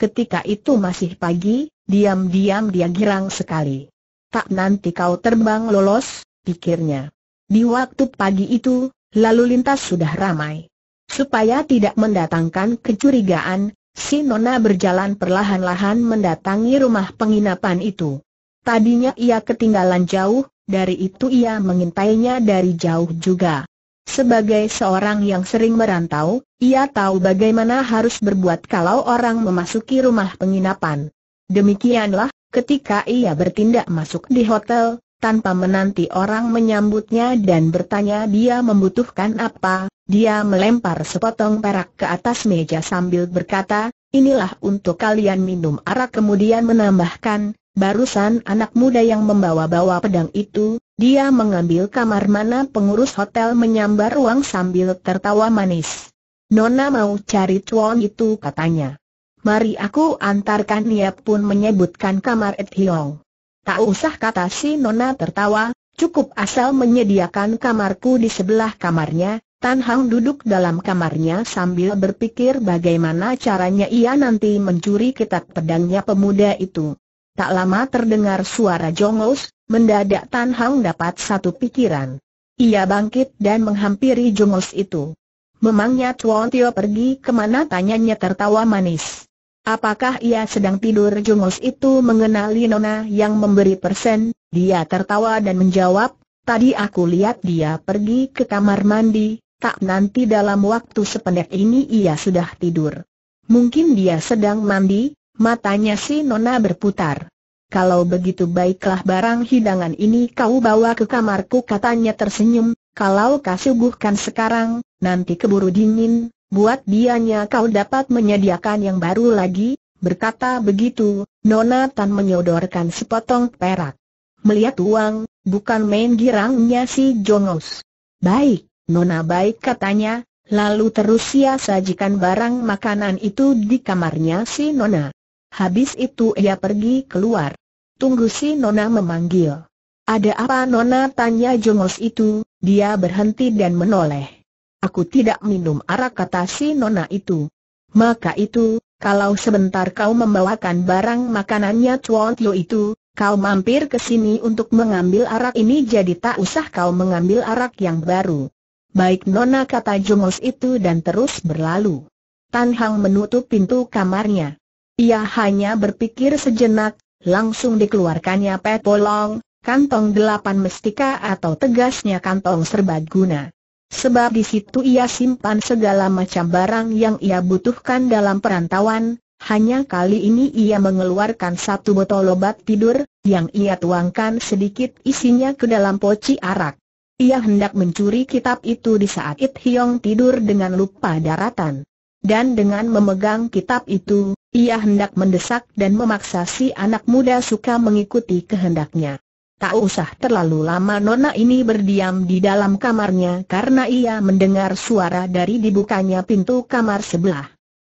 Ketika itu masih pagi, diam-diam dia girang sekali. Tak nanti kau terbang lolos, pikirnya. Di waktu pagi itu, lalu lintas sudah ramai. Supaya tidak mendatangkan kecurigaan, si Nona berjalan perlahan-lahan mendatangi rumah penginapan itu. Tadinya ia ketinggalan jauh, dari itu ia mengintainya dari jauh juga. Sebagai seorang yang sering merantau, ia tahu bagaimana harus berbuat kalau orang memasuki rumah penginapan. Demikianlah, ketika ia bertindak masuk di hotel, tanpa menanti orang menyambutnya dan bertanya dia membutuhkan apa, dia melempar sepotong perak ke atas meja sambil berkata, inilah untuk kalian minum arak kemudian menambahkan, barusan anak muda yang membawa-bawa pedang itu, dia mengambil kamar mana pengurus hotel menyambar uang sambil tertawa manis. Nona mau cari cuan itu katanya. Mari aku antarkan dia pun menyebutkan kamar Ed Hiong. Tak usah kata si Nona tertawa, cukup asal menyediakan kamarku di sebelah kamarnya, Tan Hang duduk dalam kamarnya sambil berpikir bagaimana caranya ia nanti mencuri kitab pedangnya pemuda itu. Tak lama terdengar suara jongos, Mendadak Tan Hang dapat satu pikiran. Ia bangkit dan menghampiri jungos itu. Memangnya Tuan Tio pergi kemana tanyanya tertawa manis. Apakah ia sedang tidur jungos itu mengenali Nona yang memberi persen? Dia tertawa dan menjawab, tadi aku lihat dia pergi ke kamar mandi, tak nanti dalam waktu sependek ini ia sudah tidur. Mungkin dia sedang mandi, matanya si Nona berputar. Kalau begitu baiklah barang hidangan ini kau bawa ke kamarku katanya tersenyum, kalau kau suguhkan sekarang, nanti keburu dingin, buat dianya kau dapat menyediakan yang baru lagi, berkata begitu, Nona Tan menyodorkan sepotong perak. Melihat uang, bukan main girangnya si Jongos. Baik, Nona baik katanya, Lalu terus ia sajikan barang makanan itu di kamarnya si Nona. Habis itu ia pergi keluar. Tunggu si Nona memanggil. Ada apa Nona tanya jongos itu, dia berhenti dan menoleh. Aku tidak minum arak kata si Nona itu. Maka itu, kalau sebentar kau membawakan barang makanannya Chuan Tio itu, kau mampir ke sini untuk mengambil arak ini jadi tak usah kau mengambil arak yang baru. Baik Nona kata jongos itu dan terus berlalu. Tan Hang menutup pintu kamarnya. Ia hanya berpikir sejenak, Langsung dikeluarkannya pet polong, kantong delapan mestika atau tegasnya kantong serbaguna. Sebab di situ ia simpan segala macam barang yang ia butuhkan dalam perantauan, hanya kali ini ia mengeluarkan satu botol obat tidur, yang ia tuangkan sedikit isinya ke dalam poci arak. Ia hendak mencuri kitab itu di saat It Hiong tidur dengan lupa daratan. Dan dengan memegang kitab itu, ia hendak mendesak dan memaksa si anak muda suka mengikuti kehendaknya. Tak usah terlalu lama nona ini berdiam di dalam kamarnya karena ia mendengar suara dari dibukanya pintu kamar sebelah.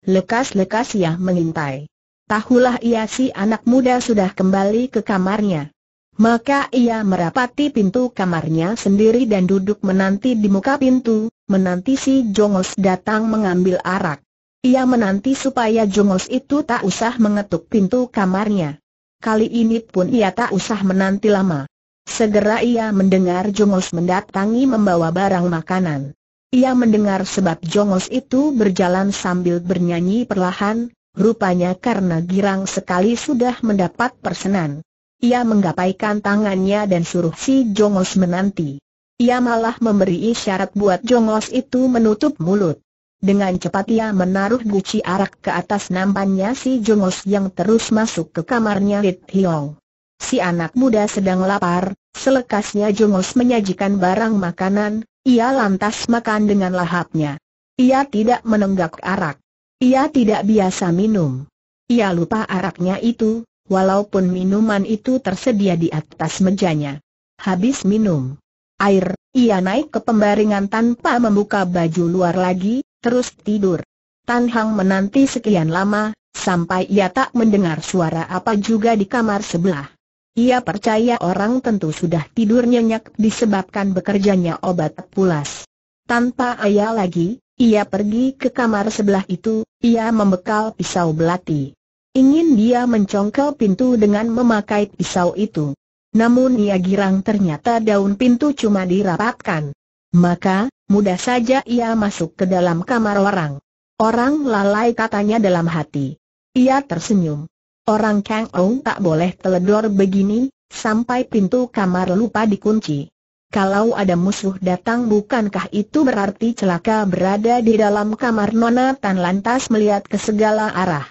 Lekas-lekas ia mengintai. Tahulah ia si anak muda sudah kembali ke kamarnya. Maka ia merapati pintu kamarnya sendiri dan duduk menanti di muka pintu, menanti si Jongos datang mengambil arak. Ia menanti supaya Jongos itu tak usah mengetuk pintu kamarnya. Kali ini pun ia tak usah menanti lama. Segera ia mendengar Jongos mendatangi membawa barang makanan. Ia mendengar sebab Jongos itu berjalan sambil bernyanyi perlahan, rupanya karena girang sekali sudah mendapat persenan. Ia menggapaikan tangannya dan suruh si Jongos menanti. Ia malah memberi isyarat buat Jongos itu menutup mulut. Dengan cepat ia menaruh guci arak ke atas nampannya si Jongos yang terus masuk ke kamarnya Lit Hiong. Si anak muda sedang lapar, selekasnya Jongos menyajikan barang makanan, ia lantas makan dengan lahapnya. Ia tidak menenggak arak. Ia tidak biasa minum. Ia lupa araknya itu, walaupun minuman itu tersedia di atas mejanya. Habis minum air, ia naik ke pembaringan tanpa membuka baju luar lagi, terus tidur. Tan Hang menanti sekian lama, sampai ia tak mendengar suara apa juga di kamar sebelah. Ia percaya orang tentu sudah tidur nyenyak disebabkan bekerjanya obat pulas. Tanpa ayah lagi, ia pergi ke kamar sebelah itu, ia membekal pisau belati. Ingin dia mencongkel pintu dengan memakai pisau itu. Namun ia girang ternyata daun pintu cuma dirapatkan. Maka, mudah saja ia masuk ke dalam kamar orang. Orang lalai katanya dalam hati. Ia tersenyum. Orang Kang Ong tak boleh teledor begini, sampai pintu kamar lupa dikunci. Kalau ada musuh datang bukankah itu berarti celaka berada di dalam kamar Nona Tan lantas melihat ke segala arah.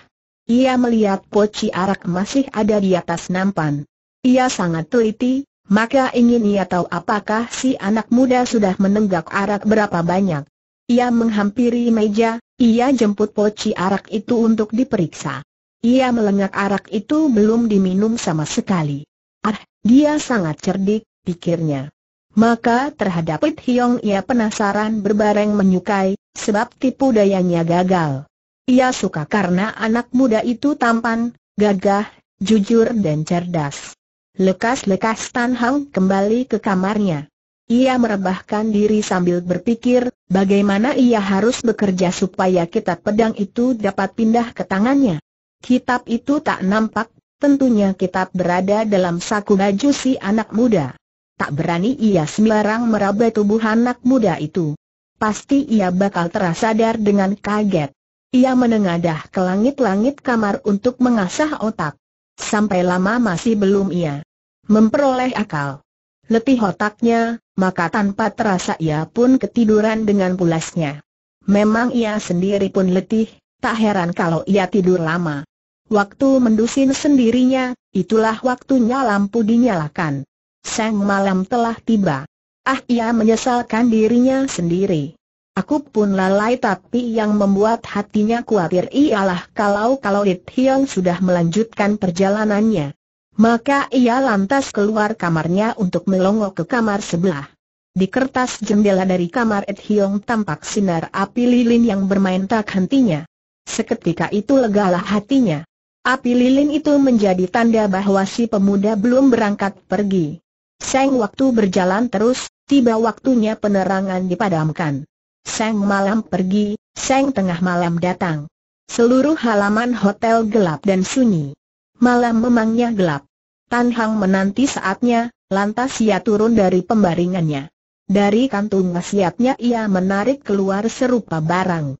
Ia melihat poci arak masih ada di atas nampan. Ia sangat teliti, maka ingin ia tahu apakah si anak muda sudah menenggak arak berapa banyak. Ia menghampiri meja, ia jemput poci arak itu untuk diperiksa. Ia melengak arak itu belum diminum sama sekali. Ah, dia sangat cerdik, pikirnya. Maka terhadap It Hiong ia penasaran berbareng menyukai, sebab tipu dayanya gagal. Ia suka karena anak muda itu tampan, gagah, jujur dan cerdas. Lekas-lekas Tan Hang kembali ke kamarnya. Ia merebahkan diri sambil berpikir, bagaimana ia harus bekerja supaya kitab pedang itu dapat pindah ke tangannya. Kitab itu tak nampak, tentunya kitab berada dalam saku baju si anak muda. Tak berani ia sembarang meraba tubuh anak muda itu. Pasti ia bakal terasadar dengan kaget. Ia menengadah ke langit-langit kamar untuk mengasah otak. Sampai lama masih belum ia memperoleh akal. Letih otaknya, maka tanpa terasa ia pun ketiduran dengan pulasnya. Memang ia sendiri pun letih, tak heran kalau ia tidur lama. Waktu mendusin sendirinya, itulah waktunya lampu dinyalakan. Sang malam telah tiba. Ah ia menyesalkan dirinya sendiri. Aku pun lalai tapi yang membuat hatinya khawatir ialah kalau-kalau It Hiong sudah melanjutkan perjalanannya. Maka ia lantas keluar kamarnya untuk melongo ke kamar sebelah. Di kertas jendela dari kamar Ed Hiong tampak sinar api lilin yang bermain tak hentinya. Seketika itu legalah hatinya. Api lilin itu menjadi tanda bahwa si pemuda belum berangkat pergi. Seng waktu berjalan terus, tiba waktunya penerangan dipadamkan. Seng malam pergi, seng tengah malam datang. Seluruh halaman hotel gelap dan sunyi. Malam memangnya gelap. Tan Hang menanti saatnya, lantas ia turun dari pembaringannya. Dari kantung ngasiatnya ia menarik keluar serupa barang.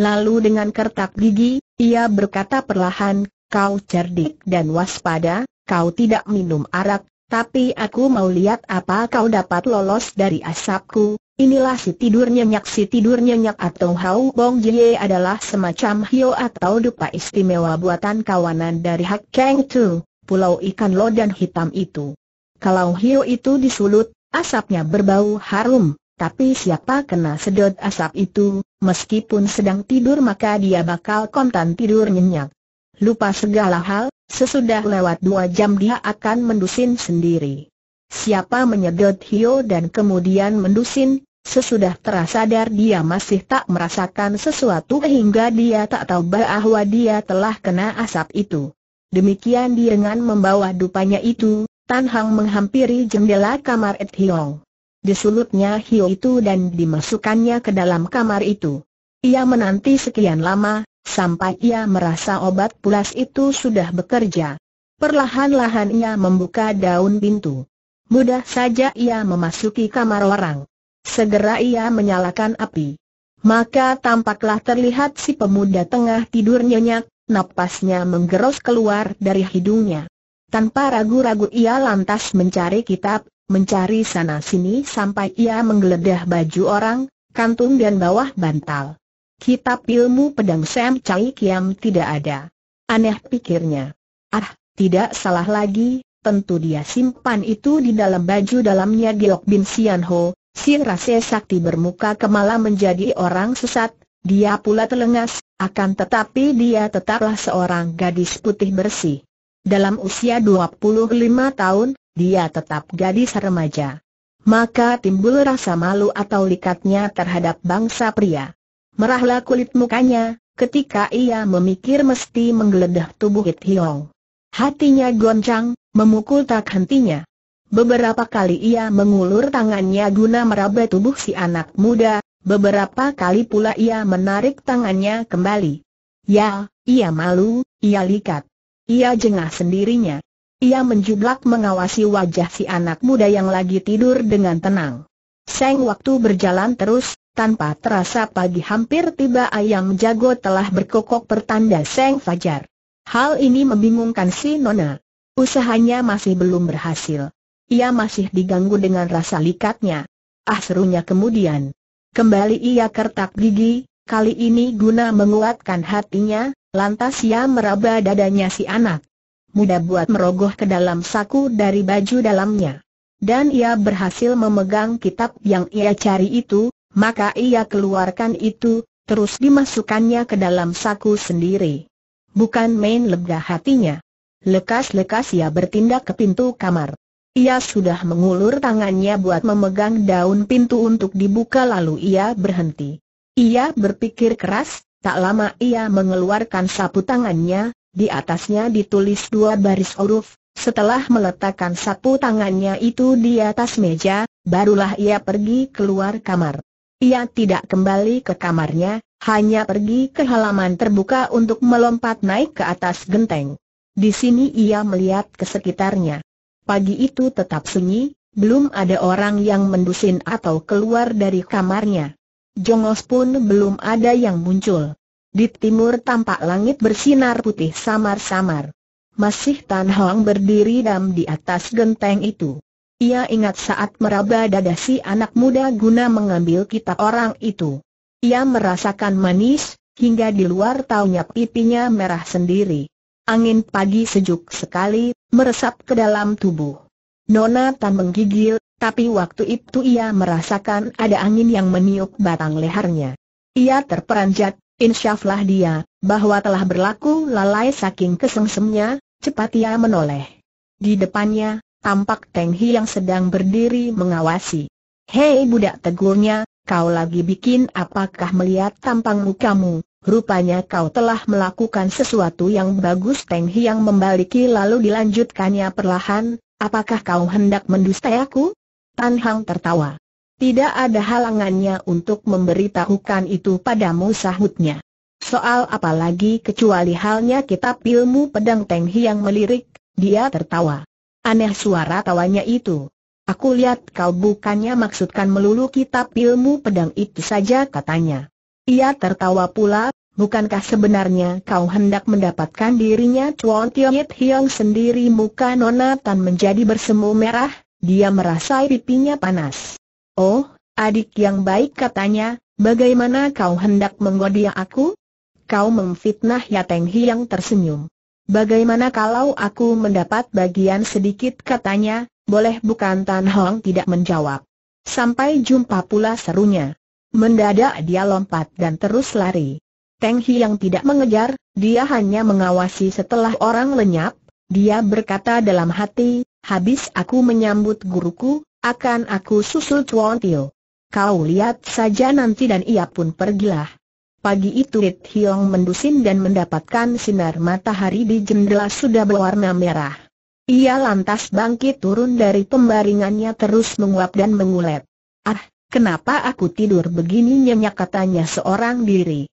Lalu dengan kertak gigi, ia berkata perlahan, kau cerdik dan waspada, kau tidak minum arak, tapi aku mau lihat apa kau dapat lolos dari asapku, Inilah si tidur nyenyak si tidur nyenyak atau Hau Bong Jie adalah semacam hio atau dupa istimewa buatan kawanan dari Hak Kang Tu, pulau ikan lodan hitam itu. Kalau hio itu disulut, asapnya berbau harum, tapi siapa kena sedot asap itu, meskipun sedang tidur maka dia bakal kontan tidur nyenyak. Lupa segala hal, sesudah lewat dua jam dia akan mendusin sendiri. Siapa menyedot hio dan kemudian mendusin, Sesudah terasadar dia masih tak merasakan sesuatu hingga dia tak tahu bahwa dia telah kena asap itu. Demikian dia dengan membawa dupanya itu, Tan Hang menghampiri jendela kamar Ed Hiong. Disulutnya Hiu itu dan dimasukkannya ke dalam kamar itu. Ia menanti sekian lama, sampai ia merasa obat pulas itu sudah bekerja. Perlahan-lahan ia membuka daun pintu. Mudah saja ia memasuki kamar orang. Segera ia menyalakan api. Maka tampaklah terlihat si pemuda tengah tidur nyenyak, napasnya menggeros keluar dari hidungnya. Tanpa ragu-ragu ia lantas mencari kitab, mencari sana-sini sampai ia menggeledah baju orang, kantung dan bawah bantal. Kitab ilmu pedang Sam Chai Kiam tidak ada. Aneh pikirnya. Ah, tidak salah lagi, tentu dia simpan itu di dalam baju dalamnya Giok Bin Sian Ho, Si Rase Sakti bermuka kemala menjadi orang sesat, dia pula telengas, akan tetapi dia tetaplah seorang gadis putih bersih. Dalam usia 25 tahun, dia tetap gadis remaja. Maka timbul rasa malu atau likatnya terhadap bangsa pria. Merahlah kulit mukanya, ketika ia memikir mesti menggeledah tubuh Hit Hiong. Hatinya goncang, memukul tak hentinya. Beberapa kali ia mengulur tangannya guna meraba tubuh si anak muda, beberapa kali pula ia menarik tangannya kembali. Ya, ia malu, ia likat. Ia jengah sendirinya. Ia menjublak mengawasi wajah si anak muda yang lagi tidur dengan tenang. Seng waktu berjalan terus, tanpa terasa pagi hampir tiba ayam jago telah berkokok pertanda Seng Fajar. Hal ini membingungkan si Nona. Usahanya masih belum berhasil ia masih diganggu dengan rasa likatnya. Ah serunya kemudian. Kembali ia kertak gigi, kali ini guna menguatkan hatinya, lantas ia meraba dadanya si anak Mudah buat merogoh ke dalam saku dari baju dalamnya. Dan ia berhasil memegang kitab yang ia cari itu, maka ia keluarkan itu, terus dimasukkannya ke dalam saku sendiri. Bukan main lega hatinya. Lekas-lekas ia bertindak ke pintu kamar. Ia sudah mengulur tangannya buat memegang daun pintu untuk dibuka lalu ia berhenti. Ia berpikir keras, tak lama ia mengeluarkan sapu tangannya, di atasnya ditulis dua baris huruf, setelah meletakkan sapu tangannya itu di atas meja, barulah ia pergi keluar kamar. Ia tidak kembali ke kamarnya, hanya pergi ke halaman terbuka untuk melompat naik ke atas genteng. Di sini ia melihat ke sekitarnya. Pagi itu tetap sunyi, belum ada orang yang mendusin atau keluar dari kamarnya. Jongos pun belum ada yang muncul. Di timur tampak langit bersinar putih samar-samar. Masih Tan Hong berdiri dam di atas genteng itu. Ia ingat saat meraba dada si anak muda guna mengambil kitab orang itu. Ia merasakan manis, hingga di luar taunya pipinya merah sendiri. Angin pagi sejuk sekali, meresap ke dalam tubuh. Nona Tan menggigil, tapi waktu itu ia merasakan ada angin yang meniup batang lehernya. Ia terperanjat, insyaflah dia, bahwa telah berlaku lalai saking kesengsemnya, cepat ia menoleh. Di depannya, tampak Teng Hi yang sedang berdiri mengawasi. Hei budak tegurnya, kau lagi bikin apakah melihat tampang mukamu, Rupanya kau telah melakukan sesuatu yang bagus Teng Hiang membaliki lalu dilanjutkannya perlahan, apakah kau hendak mendustai aku? Tan Hang tertawa. Tidak ada halangannya untuk memberitahukan itu padamu sahutnya. Soal apalagi kecuali halnya kitab ilmu pedang Teng Hiang melirik, dia tertawa. Aneh suara tawanya itu. Aku lihat kau bukannya maksudkan melulu kitab ilmu pedang itu saja katanya. Ia tertawa pula, bukankah sebenarnya kau hendak mendapatkan dirinya Chuan It Hiong sendiri muka Nona Tan menjadi bersemu merah, dia merasa pipinya panas. Oh, adik yang baik katanya, bagaimana kau hendak menggoda aku? Kau memfitnah ya Teng Hiang tersenyum. Bagaimana kalau aku mendapat bagian sedikit katanya, boleh bukan Tan Hong tidak menjawab. Sampai jumpa pula serunya. Mendadak dia lompat dan terus lari. Teng yang tidak mengejar, dia hanya mengawasi setelah orang lenyap, dia berkata dalam hati, habis aku menyambut guruku, akan aku susul Chuan Tio. Kau lihat saja nanti dan ia pun pergilah. Pagi itu Rit Hiong mendusin dan mendapatkan sinar matahari di jendela sudah berwarna merah. Ia lantas bangkit turun dari pembaringannya terus menguap dan mengulet. Ah, Kenapa aku tidur begini nyenyak katanya seorang diri?